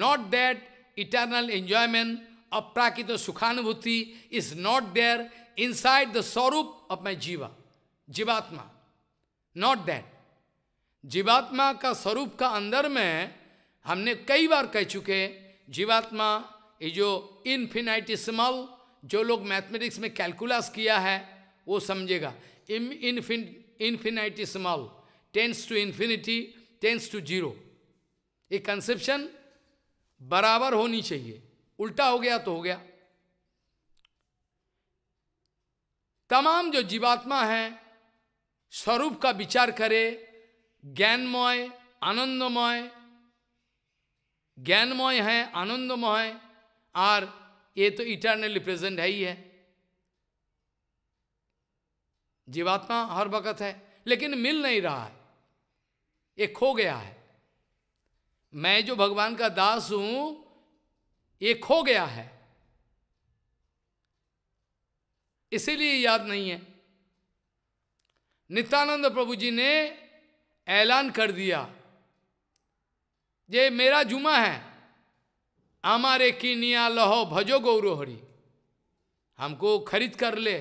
not that eternal enjoyment अप्राकृत सुखानुभूति is not there inside the स्वरूप ऑफ माई जीवा जीवात्मा नॉट दैट जीवात्मा का स्वरूप का अंदर में हमने कई बार कह चुके जीवात्मा ये जो इन्फिनाइटिसमल जो लोग मैथमेटिक्स में कैलकुलस किया है वो समझेगा infin small tends to infinity, tends to zero. ये कंसेप्शन बराबर होनी चाहिए उल्टा हो गया तो हो गया तमाम जो जीवात्मा है स्वरूप का विचार करे ज्ञानमय आनंदमय ज्ञानमय है आनंदमय और ये तो इटर्नली प्रेजेंट है ही है जीवात्मा हर वक्त है लेकिन मिल नहीं रहा है ये खो गया है मैं जो भगवान का दास हूं ये खो गया है इसीलिए याद नहीं है नित्यानंद प्रभु जी ने ऐलान कर दिया ये मेरा जुमा है हमारे किनिया लहो भजो हरी हमको खरीद कर ले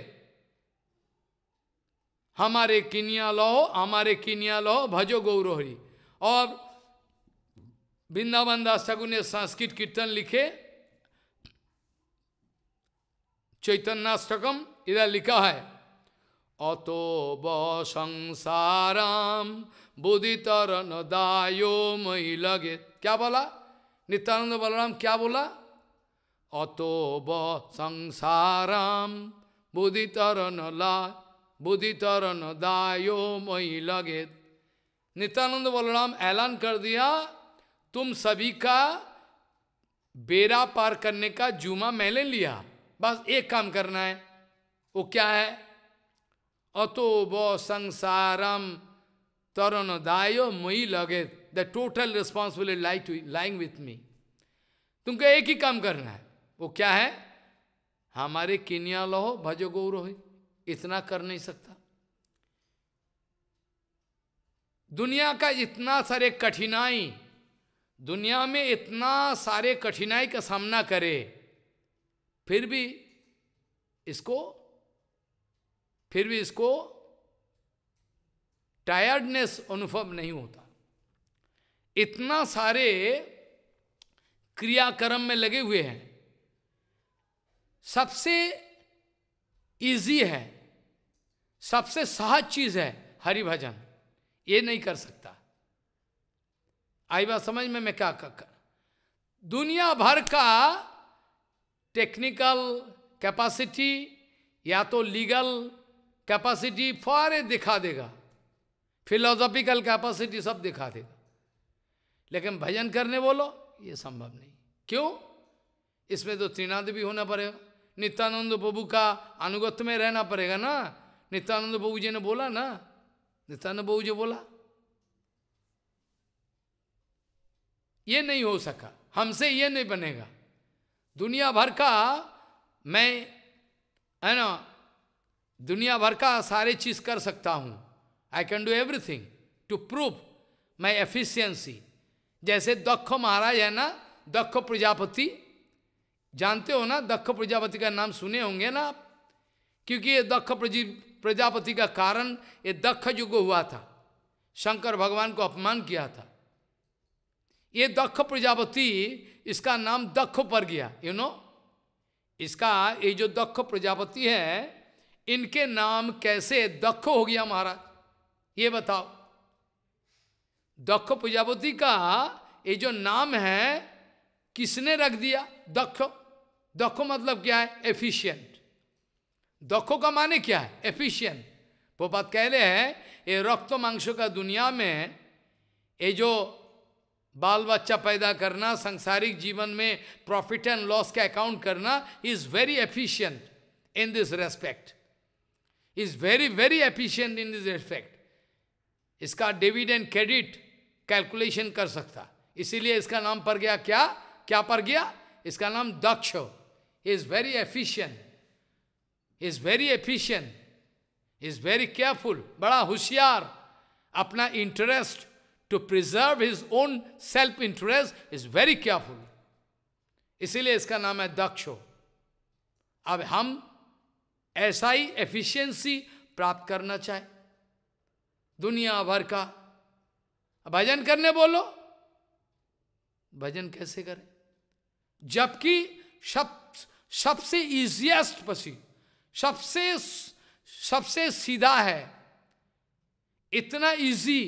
हमारे किनिया लहो हमारे किनिया लहो भजो गौरहरी और वृंदावन दास ठाकुर ने संस्कृत कीर्तन लिखे चैतन्याष्टकम इधर लिखा है অতো বংসারাম বুদিতরণ দায় মই লগে ক্যা বলা নিত্যানন্দ বলরাম ক্যা বলা অতো বংসারাম বুদিতরণ লায় बुद्धितरण दायो मई लगे नित्यानंद बलराम ऐलान कर दिया तुम सभी का बेरा पार करने का जुमा मैंने लिया बस एक काम करना है वो क्या है अतो व संसारम तरण दायो मई लगे the total responsibility light to lying with me तुमको एक ही काम करना है वो क्या है हमारे किनिया लहो भजो ही इतना कर नहीं सकता दुनिया का इतना सारे कठिनाई दुनिया में इतना सारे कठिनाई का सामना करे फिर भी इसको फिर भी इसको टायर्डनेस अनुभव नहीं होता इतना सारे क्रियाक्रम में लगे हुए हैं सबसे इजी है सबसे सहज चीज है हरि भजन ये नहीं कर सकता आई बात समझ में मैं क्या कर दुनिया भर का टेक्निकल कैपेसिटी या तो लीगल कैपेसिटी फारे दिखा देगा फिलोसॉफिकल कैपेसिटी सब दिखा देगा लेकिन भजन करने बोलो ये संभव नहीं क्यों इसमें तो त्रिनाद भी होना पड़ेगा नित्यानंद प्रभु का अनुगत्य में रहना पड़ेगा ना नित्यानंद बहू जी ने बोला ना नित्यानंद बहू जी बोला ये नहीं हो सका हमसे ये नहीं बनेगा दुनिया भर का मैं है ना दुनिया भर का सारे चीज कर सकता हूँ I can do everything to prove my efficiency जैसे दक्ष महाराज है ना दक्ष प्रजापति जानते हो ना दक्ष प्रजापति का नाम सुने होंगे ना आप क्योंकि ये दक्ष प्रजापति का कारण ये दक्ष युग हुआ था शंकर भगवान को अपमान किया था ये दक्ष प्रजापति इसका नाम दक्ष पर गया यू नो इसका ये जो दक्ष प्रजापति है इनके नाम कैसे दक्ष हो गया महाराज ये बताओ दक्ष प्रजापति का ये जो नाम है किसने रख दिया दक्ष दक्ष मतलब क्या है एफिशिएंट दखो का माने क्या है एफिशियंट वो बात कह रहे हैं ये रक्त मांस का दुनिया में ये जो बाल बच्चा पैदा करना सांसारिक जीवन में प्रॉफिट एंड लॉस का अकाउंट करना is very efficient in this respect is very very efficient in this respect इसका डेबिट एंड क्रेडिट कैलकुलेशन कर सकता इसीलिए इसका नाम पड़ गया क्या क्या पड़ गया इसका नाम Daksha is very efficient is very efficient is very careful बड़ा होशियार अपना interest to preserve his own self interest is very careful इसीलिए इसका नाम है दक्ष अब हम ऐसा ही एफिशियंसी प्राप्त करना चाहे दुनिया भर का भजन करने बोलो भजन कैसे करें जबकि सब सबसे इजिएस्ट पसी सबसे सबसे सीधा है इतना इजी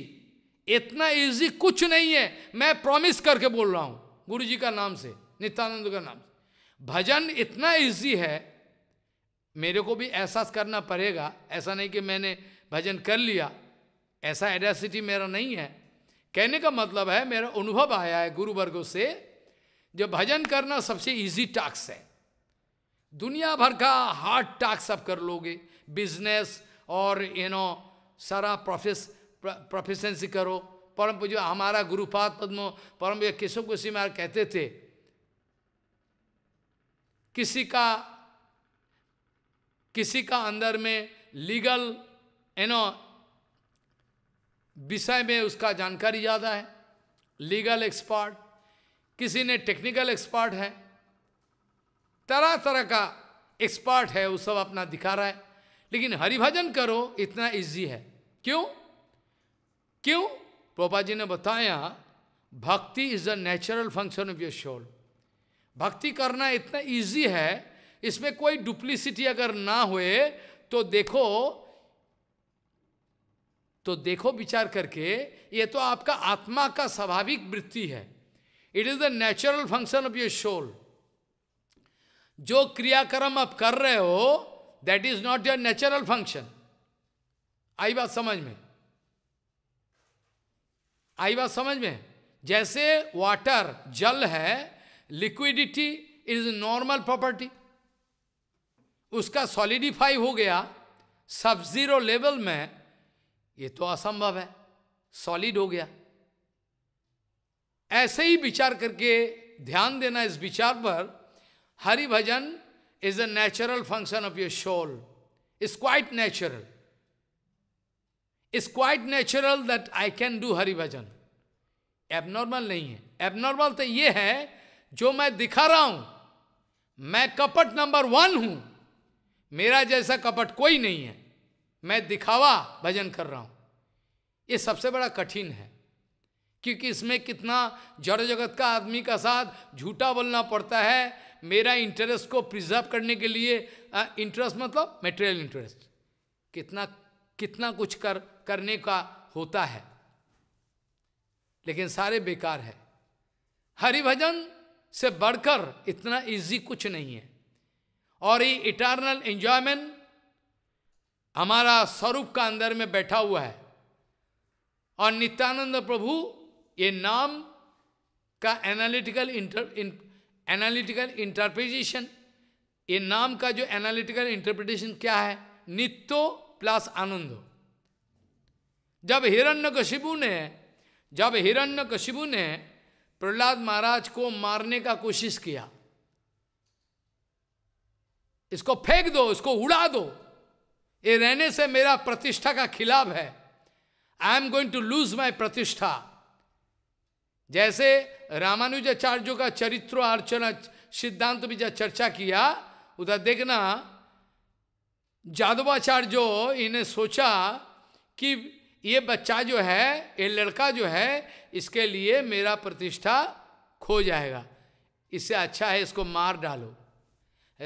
इतना इजी कुछ नहीं है मैं प्रॉमिस करके बोल रहा हूँ गुरु जी का नाम से नित्यानंद का नाम से भजन इतना इजी है मेरे को भी एहसास करना पड़ेगा ऐसा नहीं कि मैंने भजन कर लिया ऐसा एडेसिटी मेरा नहीं है कहने का मतलब है मेरा अनुभव आया है गुरुवर्गों से जो भजन करना सबसे इजी टास्क है दुनिया भर का हार्ड टाक सब कर लोगे बिजनेस और यू नो सारा प्रोफेस प्रोफेशनसी करो परम पूज्य हमारा गुरुपाद पद्म परम केशव कुशी मार कहते थे किसी का किसी का अंदर में लीगल यू नो विषय में उसका जानकारी ज़्यादा है लीगल एक्सपर्ट किसी ने टेक्निकल एक्सपर्ट है तरह तरह का एक्सपर्ट है वो सब अपना दिखा रहा है लेकिन हरिभजन करो इतना इजी है क्यों क्यों पोपा जी ने बताया bhakti is a natural function of your soul भक्ति करना इतना इजी है इसमें कोई डुप्लिसिटी अगर ना हुए तो देखो तो देखो विचार करके ये तो आपका आत्मा का स्वाभाविक वृत्ति है it is the natural function of your soul जो क्रियाक्रम आप कर रहे हो that is not your natural function आई बात समझ में आई बात समझ में जैसे वाटर जल है लिक्विडिटी इज नॉर्मल प्रॉपर्टी उसका सॉलिडिफाई हो गया सब जीरो लेवल में ये तो असंभव है सॉलिड हो गया ऐसे ही विचार करके ध्यान देना इस विचार पर Hari bhajan is a natural function of your soul. It's quite natural. It's quite natural that I can do Hari bhajan. Abnormal नहीं है Abnormal तो ये है जो मैं दिखा रहा हूं मैं कपट नंबर वन हूं मेरा जैसा कपट कोई नहीं है मैं दिखावा भजन कर रहा हूं ये सबसे बड़ा कठिन है क्योंकि इसमें कितना जड़ जगत का आदमी का साथ झूठा बोलना पड़ता है मेरा इंटरेस्ट को प्रिजर्व करने के लिए इंटरेस्ट मतलब मेटेरियल इंटरेस्ट कितना कितना कुछ कर करने का होता है लेकिन सारे बेकार है हरि भजन से बढ़कर इतना इजी कुछ नहीं है और ये इटर्नल एंजॉयमेंट हमारा स्वरूप का अंदर में बैठा हुआ है और नित्यानंद प्रभु ये नाम का एनालिटिकल इंटर एनालिटिकल इंटरप्रिटेशन ये नाम का जो एनालिटिकल इंटरप्रिटेशन क्या है नित्यो प्लस आनंदो जब हिरण्यकशिपु ने जब हिरण्यकशिपु ने प्रहलाद महाराज को मारने का कोशिश किया इसको फेंक दो इसको उड़ा दो ये रहने से मेरा प्रतिष्ठा का खिलाफ है I am going to lose my pratishtha जैसे रामानुजाचार्यों का चरित्र अर्चना सिद्धांत भी जब चर्चा किया उधर देखना जादवाचार्य इन्हें सोचा कि ये बच्चा जो है ये लड़का जो है इसके लिए मेरा प्रतिष्ठा खो जाएगा इससे अच्छा है इसको मार डालो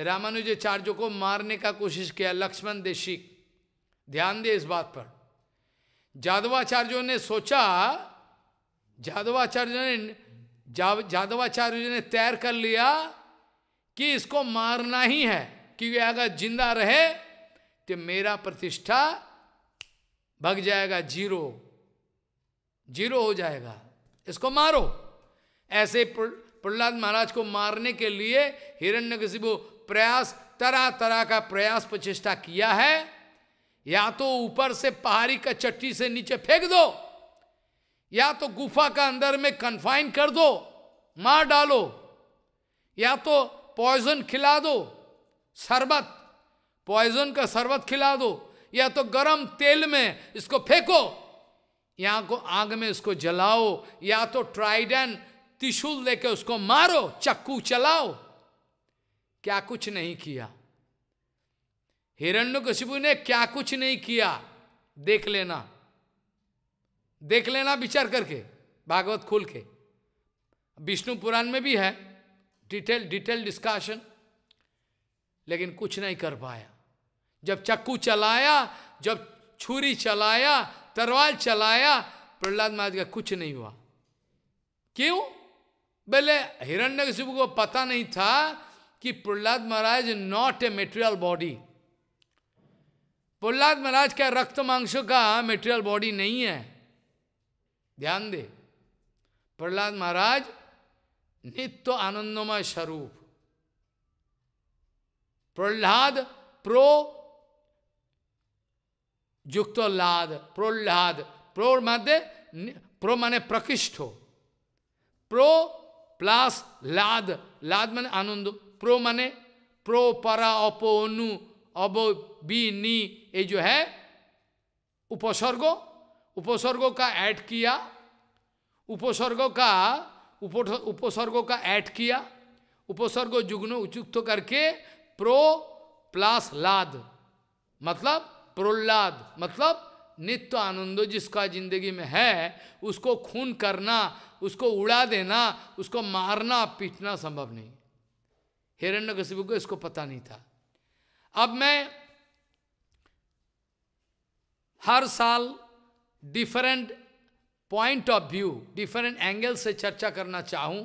रामानुजाचार्य को मारने का कोशिश किया लक्ष्मण देशिक ध्यान दे इस बात पर जादवाचार्यों ने सोचा जादवाचार्य ने जा, जादवाचार्य ने तैर कर लिया कि इसको मारना ही है क्योंकि अगर जिंदा रहे तो मेरा प्रतिष्ठा भग जाएगा जीरो जीरो हो जाएगा इसको मारो ऐसे प्रहलाद महाराज को मारने के लिए हिरण्यकशिपु प्रयास तरह तरह का प्रयास प्रचेष्टा किया है या तो ऊपर से पहाड़ी का चट्टी से नीचे फेंक दो या तो गुफा का अंदर में कन्फाइन कर दो मार डालो या तो पॉइजन खिला दो शरबत पॉइजन का शरबत खिला दो या तो गरम तेल में इसको फेंको या को आग में इसको जलाओ या तो ट्राइडन त्रिशूल लेके उसको मारो चक्कू चलाओ क्या कुछ नहीं किया हिरण्य ने क्या कुछ नहीं किया देख लेना देख लेना विचार करके भागवत खोल के विष्णु पुराण में भी है डिटेल डिटेल डिस्कशन लेकिन कुछ नहीं कर पाया जब चक्कू चलाया जब छुरी चलाया तरवाल चलाया प्रहलाद महाराज का कुछ नहीं हुआ क्यों बोले हिरण्य को पता नहीं था कि Prahlad Maharaj not a material body Prahlad Maharaj का रक्त मांसों का मेटेरियल बॉडी नहीं है ध्यान दे प्रहलाद महाराज नित्य आनंदमय स्वरूप प्रहलाद प्रो युक्त लाद प्रहलाद प्रो मध्य प्रो माने प्रकृष्ठ प्रो प्लस लाद लाद माने आनंद प्रो माने प्रो परा अपो अनु अब बी नी ये जो है उपसर्गो उपसर्गों का ऐड किया उपसर्गो का उपसर्गो का ऐड किया उपसर्ग जुग्न उचुक्त करके प्रो प्लस लाद मतलब प्रोल्लाद मतलब नित्य आनंद जिसका जिंदगी में है उसको खून करना उसको उड़ा देना उसको मारना पीटना संभव नहीं हिरण्य कश्यपु को इसको पता नहीं था अब मैं हर साल different point of view different angle से चर्चा करना चाहूँ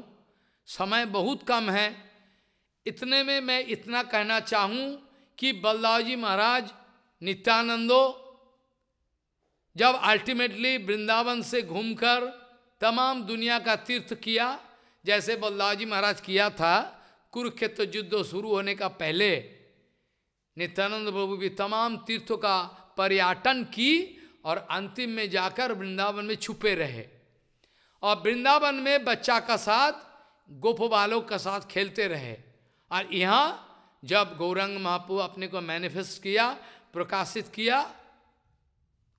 समय बहुत कम है इतने में मैं इतना कहना चाहूँ कि बल्लाव जी महाराज नित्यानंदो जब अल्टीमेटली वृंदावन से घूमकर तमाम दुनिया का तीर्थ किया जैसे बल्लाव जी महाराज किया था कुरुक्षेत्र युद्ध शुरू होने का पहले नित्यानंद प्रभु भी तमाम तीर्थों का पर्यटन की और अंतिम में जाकर वृंदावन में छुपे रहे और वृंदावन में बच्चा का साथ गोप बालों का साथ खेलते रहे और यहाँ जब गौरंग महापू अपने को मैनिफेस्ट किया प्रकाशित किया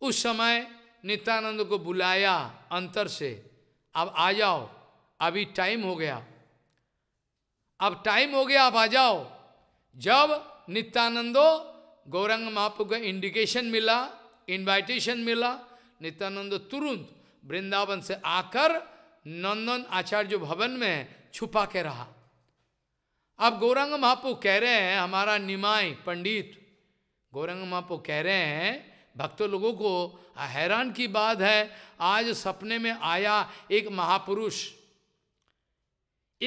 उस समय नित्यानंद को बुलाया अंतर से अब आ जाओ अभी टाइम हो गया अब टाइम हो गया अब आ जाओ जब नित्यानंदो गौरंग महापू का इंडिकेशन मिला इनविटेशन मिला नित्यानंद तुरंत वृंदावन से आकर नंदन आचार्य भवन में छुपा के रहा अब गौरंग महापो कह रहे हैं हमारा निमाई पंडित गौरंग महापो कह रहे हैं भक्तों लोगों को हैरान की बात है आज सपने में आया एक महापुरुष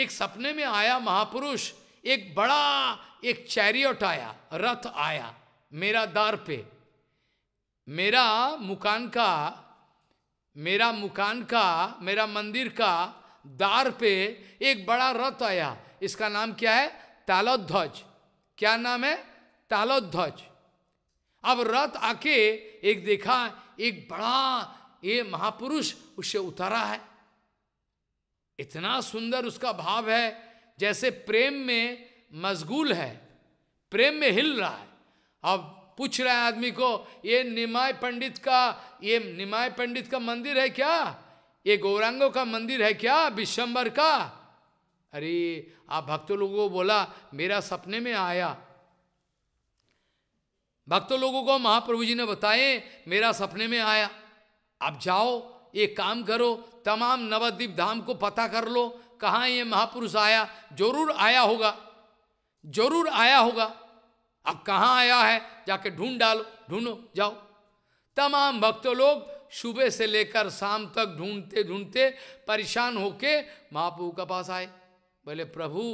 एक सपने में आया महापुरुष एक बड़ा एक चैरियट आया रथ आया मेरा दार पे मेरा मुकान का मेरा मुकान का मेरा मंदिर का दार पे एक बड़ा रथ आया इसका नाम क्या है तालोध्वज क्या नाम है तालोध्वज अब रथ आके एक देखा एक बड़ा ये महापुरुष उससे उतरा है इतना सुंदर उसका भाव है जैसे प्रेम में मशगूल है प्रेम में हिल रहा है अब पूछ रहा है आदमी को ये निमाय पंडित का ये निमाय पंडित का मंदिर है क्या ये गौरांगो का मंदिर है क्या विश्वम्बर का अरे आप भक्त लोगों को बोला मेरा सपने में आया भक्त लोगों को महाप्रभु जी ने बताए मेरा सपने में आया आप जाओ ये काम करो तमाम नवद्वीप धाम को पता कर लो कहाँ ये महापुरुष आया जरूर आया होगा जरूर आया होगा अब कहाँ आया है जाके ढूंढ डालो ढूंढो जाओ तमाम भक्त लोग सुबह से लेकर शाम तक ढूंढते ढूंढते परेशान होके महाप्रभु के पास आए बोले प्रभु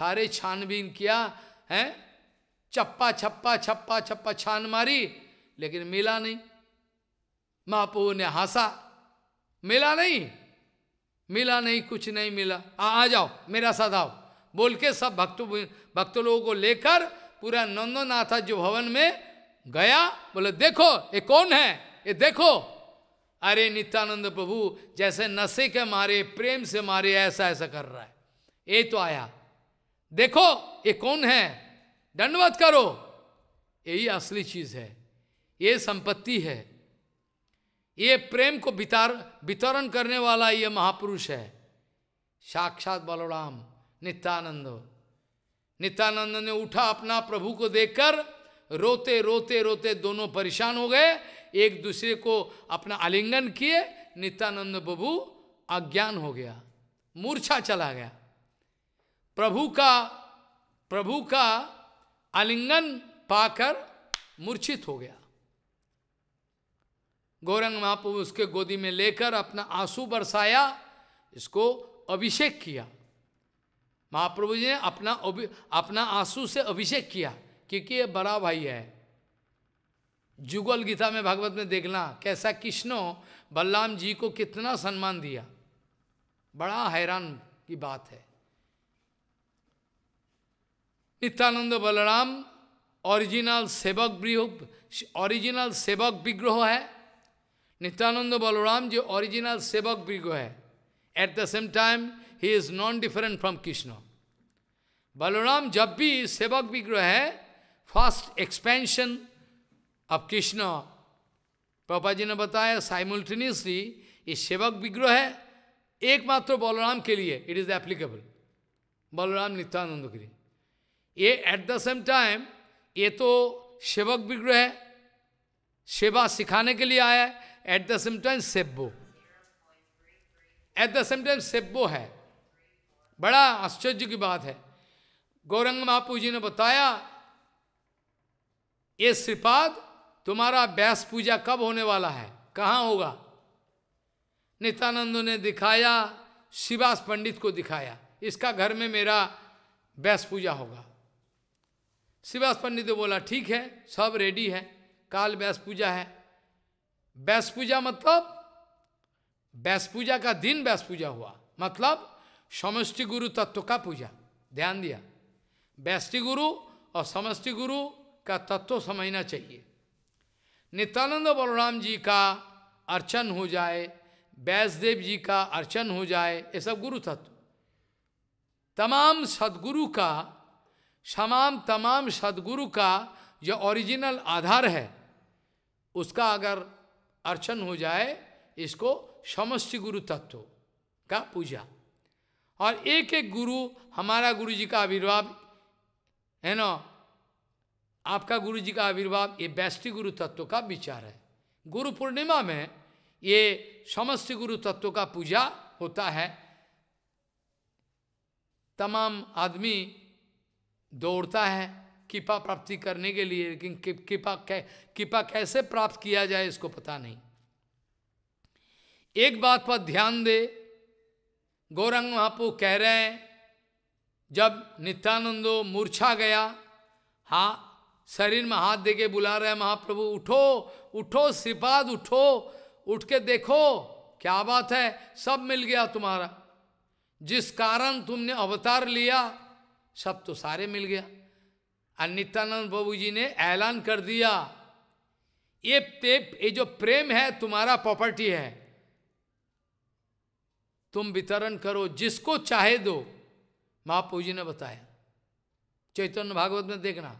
थारे छानबीन किया है चप्पा छप्पा छप्पा छप्पा छान मारी लेकिन मिला नहीं महाप्रभु ने हंसा मिला नहीं मिला नहीं कुछ नहीं मिला आ, आ जाओ मेरा साथ आओ बोल के सब भक्त भक्त लोगों को लेकर पूरा नंदनाथा जो भवन में गया बोले देखो ये कौन है ये देखो अरे नित्यानंद प्रभु जैसे नशे के मारे प्रेम से मारे ऐसा ऐसा कर रहा है ये तो आया देखो ये कौन है दंडवत करो यही असली चीज है ये संपत्ति है ये प्रेम को वितार वितरण करने वाला ये महापुरुष है साक्षात बलोराम नित्यानंद नित्यानंद ने उठा अपना प्रभु को देखकर रोते रोते रोते दोनों परेशान हो गए एक दूसरे को अपना आलिंगन किए नित्यानंद प्रभु अज्ञान हो गया मूर्छा चला गया प्रभु का प्रभु का आलिंगन पाकर मूर्छित हो गया गौरंग महाप्रभु उसके गोदी में लेकर अपना आंसू बरसाया इसको अभिषेक किया महाप्रभु जी ने अपना अपना आंसू से अभिषेक किया क्योंकि ये बड़ा भाई है जुगल गीता में भागवत में देखना कैसा कृष्णो बलराम जी को कितना सम्मान दिया बड़ा हैरान की बात है नित्यानंद बलराम ओरिजिनल सेवक विग्रह ओरिजिनल सेवक विग्रह है नित्यानंद बलराम जो ओरिजिनल सेवक विग्रह है at the same time he is non-different from Krishna. Balaram Jabbi is Sevak Vigraha, first expansion of Krishna. Papajina Bataya simultaneously is Sevak Vigraha, ek matra Balaram ke liye, it is applicable. Balaram Nityanandakiri. E at the same time, ye to Sevak Vigraha, Seva sikhane ke at the same time Sebbo. At the same time Sebbo hai. बड़ा आश्चर्य की बात है गौरंग बापू जी ने बताया ये श्रीपाद तुम्हारा व्यास पूजा कब होने वाला है कहाँ होगा नित्यानंद ने दिखाया शिवास पंडित को दिखाया इसका घर में मेरा व्यास पूजा होगा शिवास पंडित ने बोला ठीक है सब रेडी है काल व्यास पूजा है व्यास पूजा मतलब व्यास पूजा का दिन व्यास पूजा हुआ मतलब समष्टि गुरु तत्व का पूजा ध्यान दिया व्यष्टि गुरु और समष्टि गुरु का तत्व समझना चाहिए नित्यानंद बलराम जी का अर्चन हो जाए व्यासदेव जी का अर्चन हो जाए ये सब गुरु तत्व तमाम सदगुरु का समाम तमाम सदगुरु का जो ओरिजिनल आधार है उसका अगर अर्चन हो जाए इसको समष्टि गुरु तत्व का पूजा और एक एक गुरु हमारा गुरु जी का आविर्भाव है ना आपका गुरु जी का आविर्भाव ये बैष्टि गुरु तत्व का विचार है गुरु पूर्णिमा में ये समस्त गुरु तत्व का पूजा होता है तमाम आदमी दौड़ता है कृपा प्राप्ति करने के लिए लेकिन कृपा कृपा कैसे प्राप्त किया जाए इसको पता नहीं एक बात पर ध्यान दे गौरंग महापो कह रहे हैं जब नित्यानंदो मूर्छा गया हा शरीर में हाथ दे के बुला रहे महाप्रभु उठो उठो श्रीपाद उठो उठ के देखो क्या बात है सब मिल गया तुम्हारा जिस कारण तुमने अवतार लिया सब तो सारे मिल गया और नित्यानंद बाबू जी ने ऐलान कर दिया ये ये जो प्रेम है तुम्हारा प्रॉपर्टी है तुम वितरण करो जिसको चाहे दो महापू जी ने बताया चैतन्य भागवत में देखना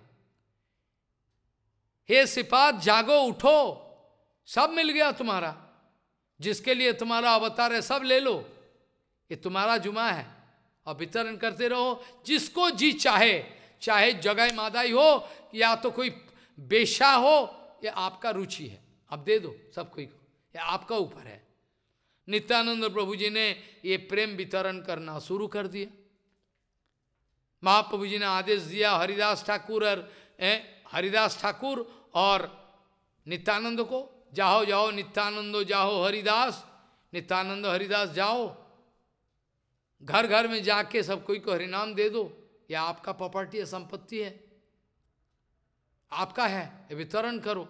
हे सिपात जागो उठो सब मिल गया तुम्हारा जिसके लिए तुम्हारा अवतार है सब ले लो ये तुम्हारा जुमा है और वितरण करते रहो जिसको जी चाहे चाहे जगह मादाई हो या तो कोई बेशा हो ये आपका रुचि है आप दे दो सब कोई को ये आपका ऊपर है नित्यानंद प्रभु जी ने ये प्रेम वितरण करना शुरू कर दिया महाप्रभु जी ने आदेश दिया हरिदास ठाकुर और हरिदास ठाकुर और नित्यानंद को जाओ जाओ नित्यानंदो जाओ हरिदास नित्यानंद हरिदास जाओ घर घर में जाके सब कोई को हरिनाम दे दो यह आपका प्रॉपर्टी है संपत्ति है आपका है वितरण करो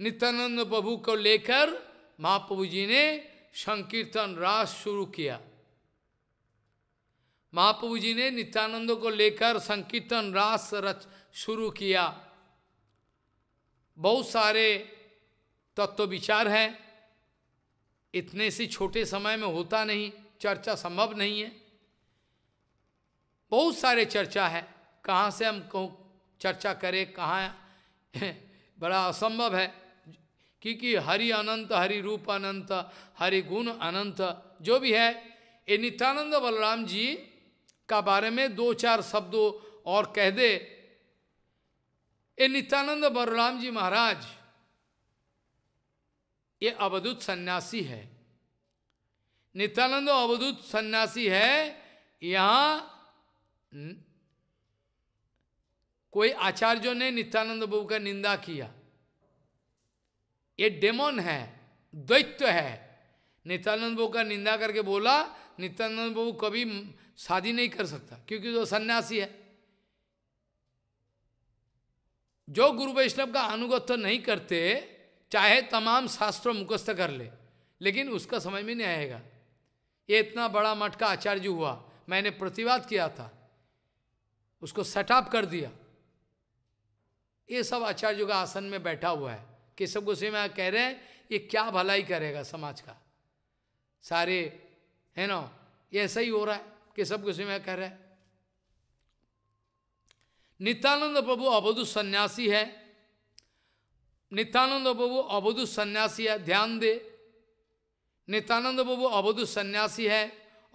नित्यानंद प्रभु को लेकर महाप्रभु जी ने संकीर्तन रास शुरू किया महाप्रभु जी ने नित्यानंद को लेकर संकीर्तन रास रच शुरू किया बहुत सारे तत्व विचार हैं इतने से छोटे समय में होता नहीं चर्चा संभव नहीं है बहुत सारे चर्चा है कहाँ से हम चर्चा करें कहाँ बड़ा असंभव है क्योंकि हरि अनंत हरि रूप अनंत हरि गुण अनंत जो भी है ये नित्यानंद बलराम जी का बारे में दो चार शब्दों और कह दे ये नित्यानंद बलराम जी महाराज ये अवधुत सन्यासी है नित्यानंद अवधुत सन्यासी है यहाँ कोई आचार्यों ने नित्यानंद बाबू का निंदा किया ये डेमोन है द्वैत्य है नित्यानंद बाबू का निंदा करके बोला नित्यानंद बाबू कभी शादी नहीं कर सकता क्योंकि वो सन्यासी है जो गुरु वैष्णव का अनुगत्य नहीं करते चाहे तमाम शास्त्रों मुखस्त कर ले लेकिन उसका समझ में नहीं आएगा ये इतना बड़ा मठ का आचार्य हुआ मैंने प्रतिवाद किया था उसको सेटअप कर दिया ये सब आचार्यों का आसन में बैठा हुआ है केशव गोस्वामी में कह रहे हैं ये क्या भलाई करेगा समाज का सारे है ना ये ऐसा ही हो रहा है केशव गोस्वामी में कह रहे हैं नित्यानंद प्रभु अवधु सन्यासी है नित्यानंद प्रभु अवधु सन्यासी है ध्यान दे नित्यानंद प्रभु अवधु सन्यासी है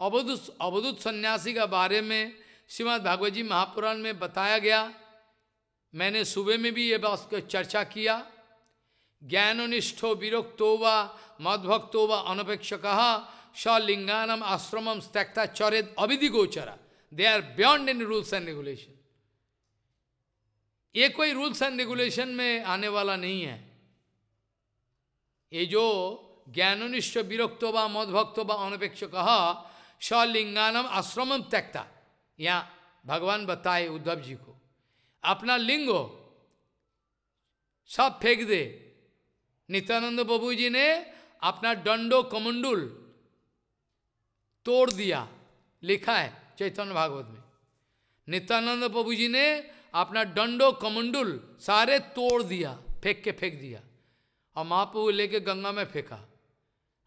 अवधु अवधुत सन्यासी के बारे में श्रीमद भागवत जी महापुराण में बताया गया मैंने सुबह में भी ये बात चर्चा किया ज्ञानुनिष्ठो विरोक्तो वा मदभक्तो वा अनपेक्षक स्वलिंगानम आश्रम त्यक्ता चरित अविधि गोचरा they are beyond in rules and regulation ये कोई रूल्स एंड रेगुलेशन में आने वाला नहीं है ये जो ज्ञानोनिष्ठ विरक्तो व मदभक्त व अनपेक्ष कहा स्वलिंगानम त्यक्ता या भगवान बताए उद्धव जी को अपना लिंग हो सब फेंक दे नित्यानंद बाबू जी ने अपना डंडो कमंडुल तोड़ दिया लिखा है चैतन्य भागवत में नित्यानंद बाबू जी ने अपना डंडो कमंडुल सारे तोड़ दिया फेंक के फेंक दिया और महाप्रभु लेके गंगा में फेंका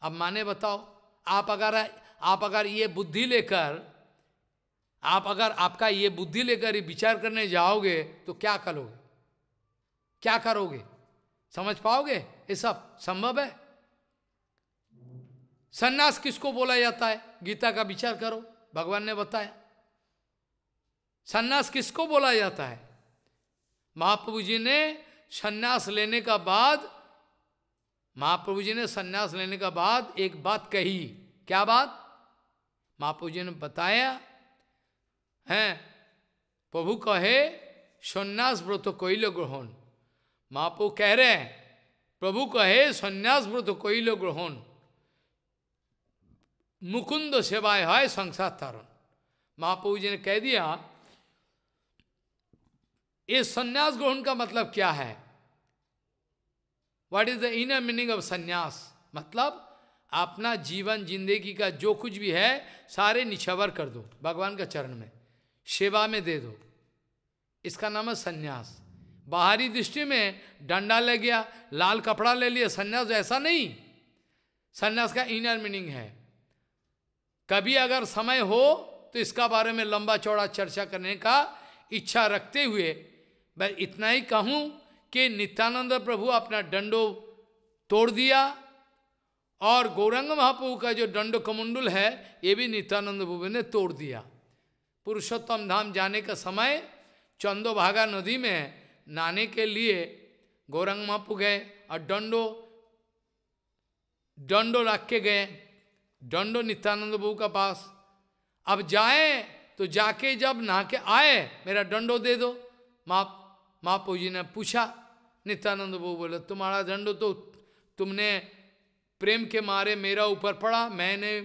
अब माने बताओ आप अगर आप अगर ये बुद्धि लेकर आप अगर आपका ये बुद्धि लेकर विचार करने जाओगे तो क्या करोगे क्या करोगे समझ पाओगे ये सब संभव है सन्यास किसको बोला जाता है गीता का विचार करो भगवान ने बताया सन्यास किसको बोला जाता है महाप्रभु जी ने सन्यास लेने का बाद महाप्रभु जी ने सन्यास लेने का बाद एक बात कही क्या बात महाप्रभु जी ने बताया हैं प्रभु कहे सन्यास व्रत कोई ग्रहण महाप्रभु कह रहे हैं प्रभु कहे সন্ন্যাস व्रत कईल ग्रहण मुकुंद सेवाए है संसार तारण महाप्रभु जी ने कह दिया ये संन्यास ग्रहण का मतलब क्या है what is the inner meaning of sannyas मतलब अपना जीवन जिंदगी का जो कुछ भी है सारे निछावर कर दो भगवान के चरण में सेवा में दे दो इसका नाम है संन्यास बाहरी दृष्टि में डंडा ले गया लाल कपड़ा ले लिया सन्यास ऐसा नहीं सन्यास का इनर मीनिंग है कभी अगर समय हो तो इसका बारे में लंबा चौड़ा चर्चा करने का इच्छा रखते हुए मैं इतना ही कहूँ कि नित्यानंद प्रभु अपना डंडो तोड़ दिया और गौरंग महाप्रभु का जो डंडो कमंडल है ये भी नित्यानंद प्रभु ने तोड़ दिया पुरुषोत्तम धाम जाने का समय चंदोभागा नदी में नाने के लिए गौरंग मापू गए और डंडो डंडो रख के गए डंडो नित्यानंद बहू का पास अब जाए तो जाके जब नहा के आए मेरा डंडो दे दो माप मापू जी ने पूछा नित्यानंद बहू बोले तुम्हारा डंडो तो तुमने प्रेम के मारे मेरा ऊपर पड़ा मैंने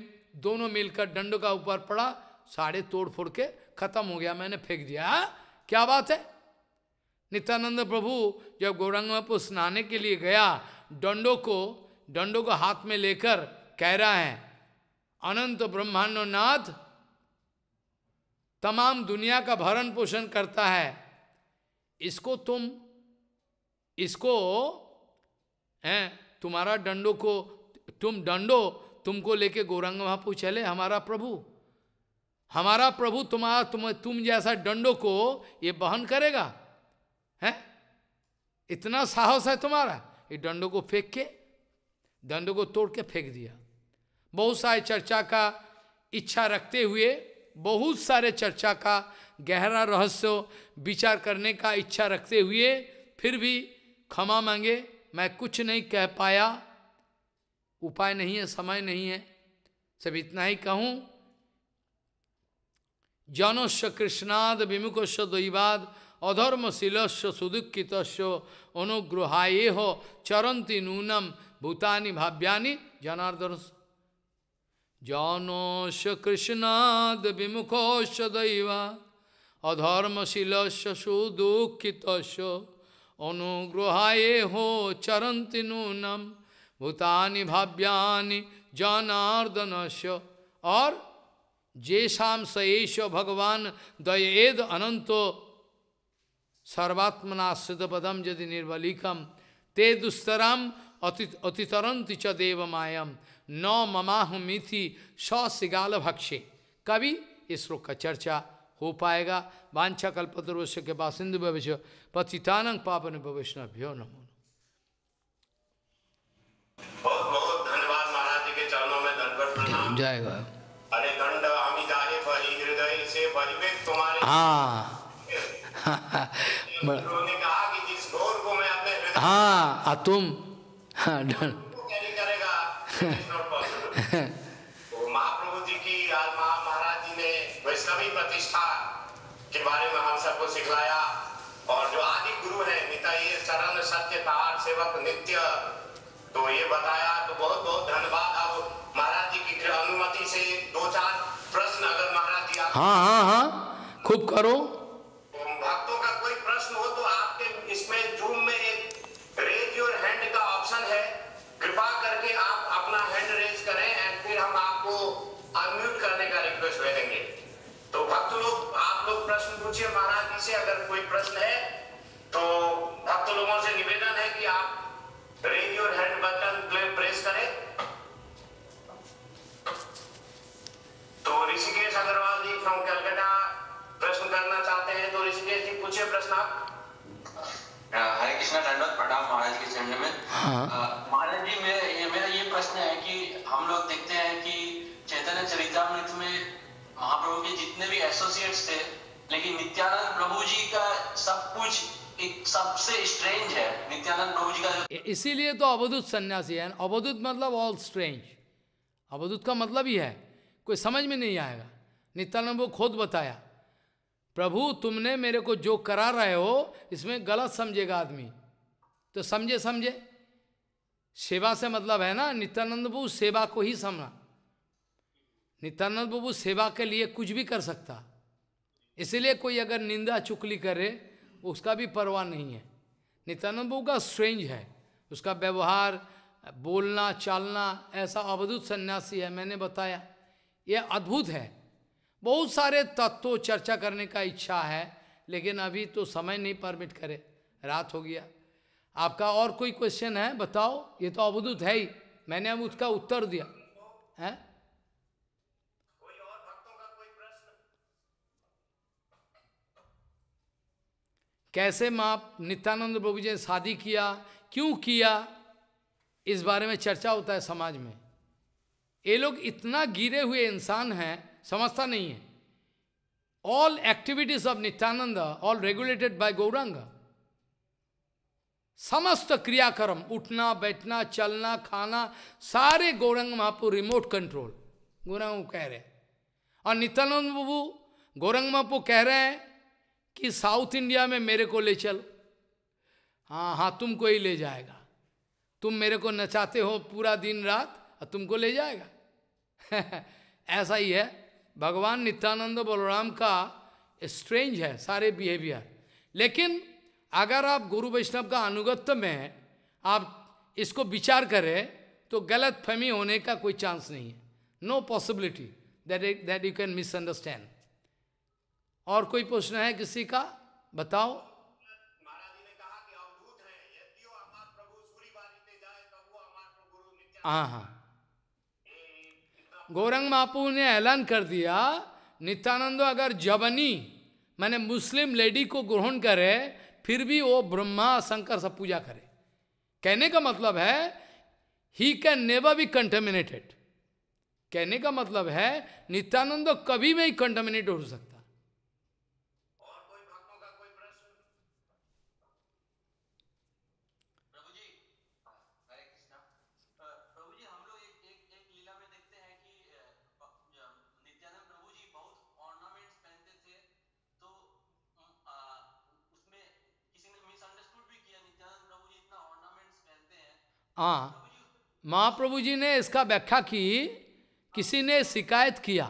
दोनों मिलकर डंडो का ऊपर पड़ा साढ़े तोड़ फोड़ के खत्म हो गया मैंने फेंक दिया हाँ? क्या बात है नित्यानंद प्रभु जब गौरंग में स्नाने के लिए गया डंडों को डंडों को हाथ में लेकर कह रहा है अनंत नाथ तमाम दुनिया का भरण पोषण करता है इसको तुम इसको है तुम्हारा डंडों को तुम डंडो तुमको लेके गौरंग महापू चले हमारा प्रभु हमारा प्रभु तुम्हारा तुम तुम जैसा डंडों को ये बहन करेगा है इतना साहस है तुम्हारा ये डंडों को फेंक के डंडों को तोड़ के फेंक दिया बहुत सारे चर्चा का इच्छा रखते हुए बहुत सारे चर्चा का गहरा रहस्य विचार करने का इच्छा रखते हुए फिर भी क्षमा मांगे मैं कुछ नहीं कह पाया उपाय नहीं है समय नहीं है सब इतना ही कहूं जनोश कृष्णाद विमुखोश दैवाद अधर्म शिलस्व सुदुखित अनुग्रहाये हो चरंती नूनम भूतानी भाव्यानि जनार्दन जनोश कृष्णाद विमुख दैवा अधर्मशीलस्य सुदुखित अनुग्रहाये हो चरन्ति नूनम भूतानी भाव्यानि जनार्दन और जैसाम सयेश भगवान दयेद अनंतो सर्वात्मना सिद्धपदम यदि निर्वलिकम ते दुस्तरम अतितरंति च देव मायम न ममाह मिथि सौ सिगाल भक्षे कभी इस श्लोक का चर्चा हो पाएगा वांछा कल्पतरोश के बाद सिंधु भविष्य पतितानंग पापन भविष्य नमो जाएगा अरे हृदय से तुम्हारे हाँ कहा हाँ आ तुम हाँ तो जो आदि गुरु है तो ये बताया तो बहुत बहुत धन्यवाद महाराज जी की अनुमति से दो चार प्रश्न अगर महाराज जी हाँ हाँ हाँ खूब करो प्रश्न है तो भक्त तो लोगों से निवेदन है कि आप raise your hand button press करें तो ऋषिकेश अग्रवाल जी फ्रॉम कलकत्ता प्रश्न करना चाहते हैं तो ऋषिकेश जी पूछे प्रश्न आप हरे कृष्णा दंडवत प्रणाम महाराज के चरण में हाँ। महाराज जी मेरा मेरा ये प्रश्न है कि हम लोग देखते हैं कि चैतन्य चरितमृत में महाप्रभु के जितने भी एसोसिएट्स थे लेकिन नित्यानंद प्रभु जी का सब कुछ सबसे स्ट्रेंज है नित्यानंद प्रभु जी का इसीलिए तो अवधुत सन्यासी है अवधुत मतलब ऑल स्ट्रेंज अवधुत का मतलब ही है कोई समझ में नहीं आएगा नित्यानंद वो खुद बताया प्रभु तुमने मेरे को जो करा रहे हो इसमें गलत समझेगा आदमी तो समझे समझे सेवा से मतलब है ना नित्यानंद प्रभु सेवा को ही समझा नित्यानंद प्रभु सेवा के लिए कुछ भी कर सकता इसलिए कोई अगर निंदा चुकली करे उसका भी परवाह नहीं है नित्यानंद बाबू का स्ट्रेंज है उसका व्यवहार बोलना चालना ऐसा अवधुत सन्यासी है मैंने बताया यह अद्भुत है बहुत सारे तत्व चर्चा करने का इच्छा है लेकिन अभी तो समय नहीं परमिट करे रात हो गया आपका और कोई क्वेश्चन है बताओ ये तो अवधुत है ही मैंने अब उसका उत्तर दिया है कैसे माँ नित्यानंद प्रभु जी ने शादी किया क्यों किया इस बारे में चर्चा होता है समाज में ये लोग इतना गिरे हुए इंसान हैं समझता नहीं है all activities of Nityananda all regulated by Gauranga समस्त क्रियाक्रम उठना बैठना चलना खाना सारे गौरंग महापुर रिमोट कंट्रोल गौरंग कह रहे हैं और नित्यानंद बाबू गौरंग महापू कह रहे हैं कि साउथ इंडिया में मेरे को ले चलो हाँ हाँ तुमको ही ले जाएगा तुम मेरे को नचाते हो पूरा दिन रात और तुमको ले जाएगा ऐसा ही है भगवान नित्यानंद बलराम का स्ट्रेंज है सारे बिहेवियर लेकिन अगर आप गुरु वैष्णव का अनुगत्य में आप इसको विचार करें तो गलत फहमी होने का कोई चांस नहीं है no possibility that that you can misunderstand और कोई प्रश्न है किसी का बताओ हाँ हाँ गौरंग महापू ने ऐलान कर दिया नित्यानंद अगर जवनी मैंने मुस्लिम लेडी को ग्रहण करे फिर भी वो ब्रह्मा शंकर सब पूजा करे कहने का मतलब है he can never be contaminated कहने का मतलब है नित्यानंद कभी भी कंटेमिनेट हो सकता हाँ महाप्रभु जी ने इसका व्याख्या की किसी ने शिकायत किया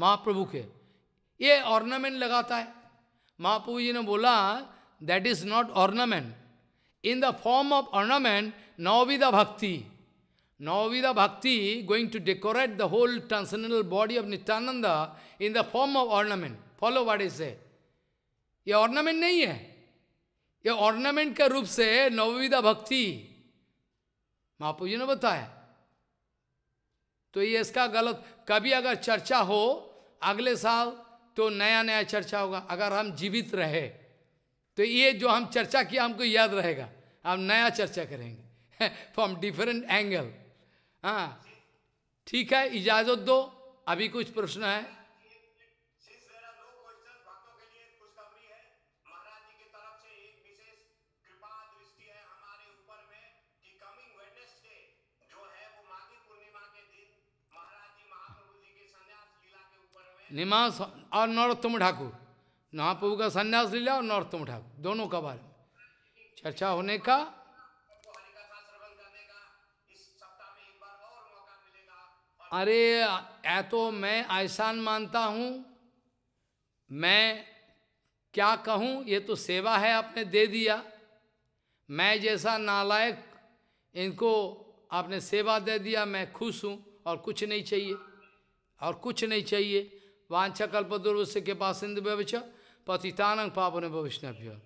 महाप्रभु के ये ऑर्नामेंट लगाता है महाप्रभु जी ने बोला that is not ornament in the form of ornament navavidha bhakti navavidha bhakti going to decorate the whole transcendental body of Nityananda in the form of ornament follow what is a ये ऑर्नामेंट नहीं है ये ऑर्नामेंट के रूप से नवविदा भक्ति महापू जी ने बताया तो ये इसका गलत कभी अगर चर्चा हो अगले साल तो नया नया चर्चा होगा अगर हम जीवित रहे तो ये जो हम चर्चा किया हमको याद रहेगा हम नया चर्चा करेंगे फ्रॉम डिफरेंट एंगल हाँ ठीक है इजाज़त दो अभी कुछ प्रश्न है निमा और नरोत्तम ठाकुर महाप्रभु का संन्यास लीला और नरोत्तम ठाकुर दोनों का बारे में चर्चा होने का अरे ऐ तो मैं आसान मानता हूँ मैं क्या कहूँ ये तो सेवा है आपने दे दिया मैं जैसा नालायक इनको आपने सेवा दे दिया मैं खुश हूँ और कुछ नहीं चाहिए और कुछ नहीं चाहिए Vancha kalpa durvasya kya pasindu bhavacha patitanang papane bhavishnapya.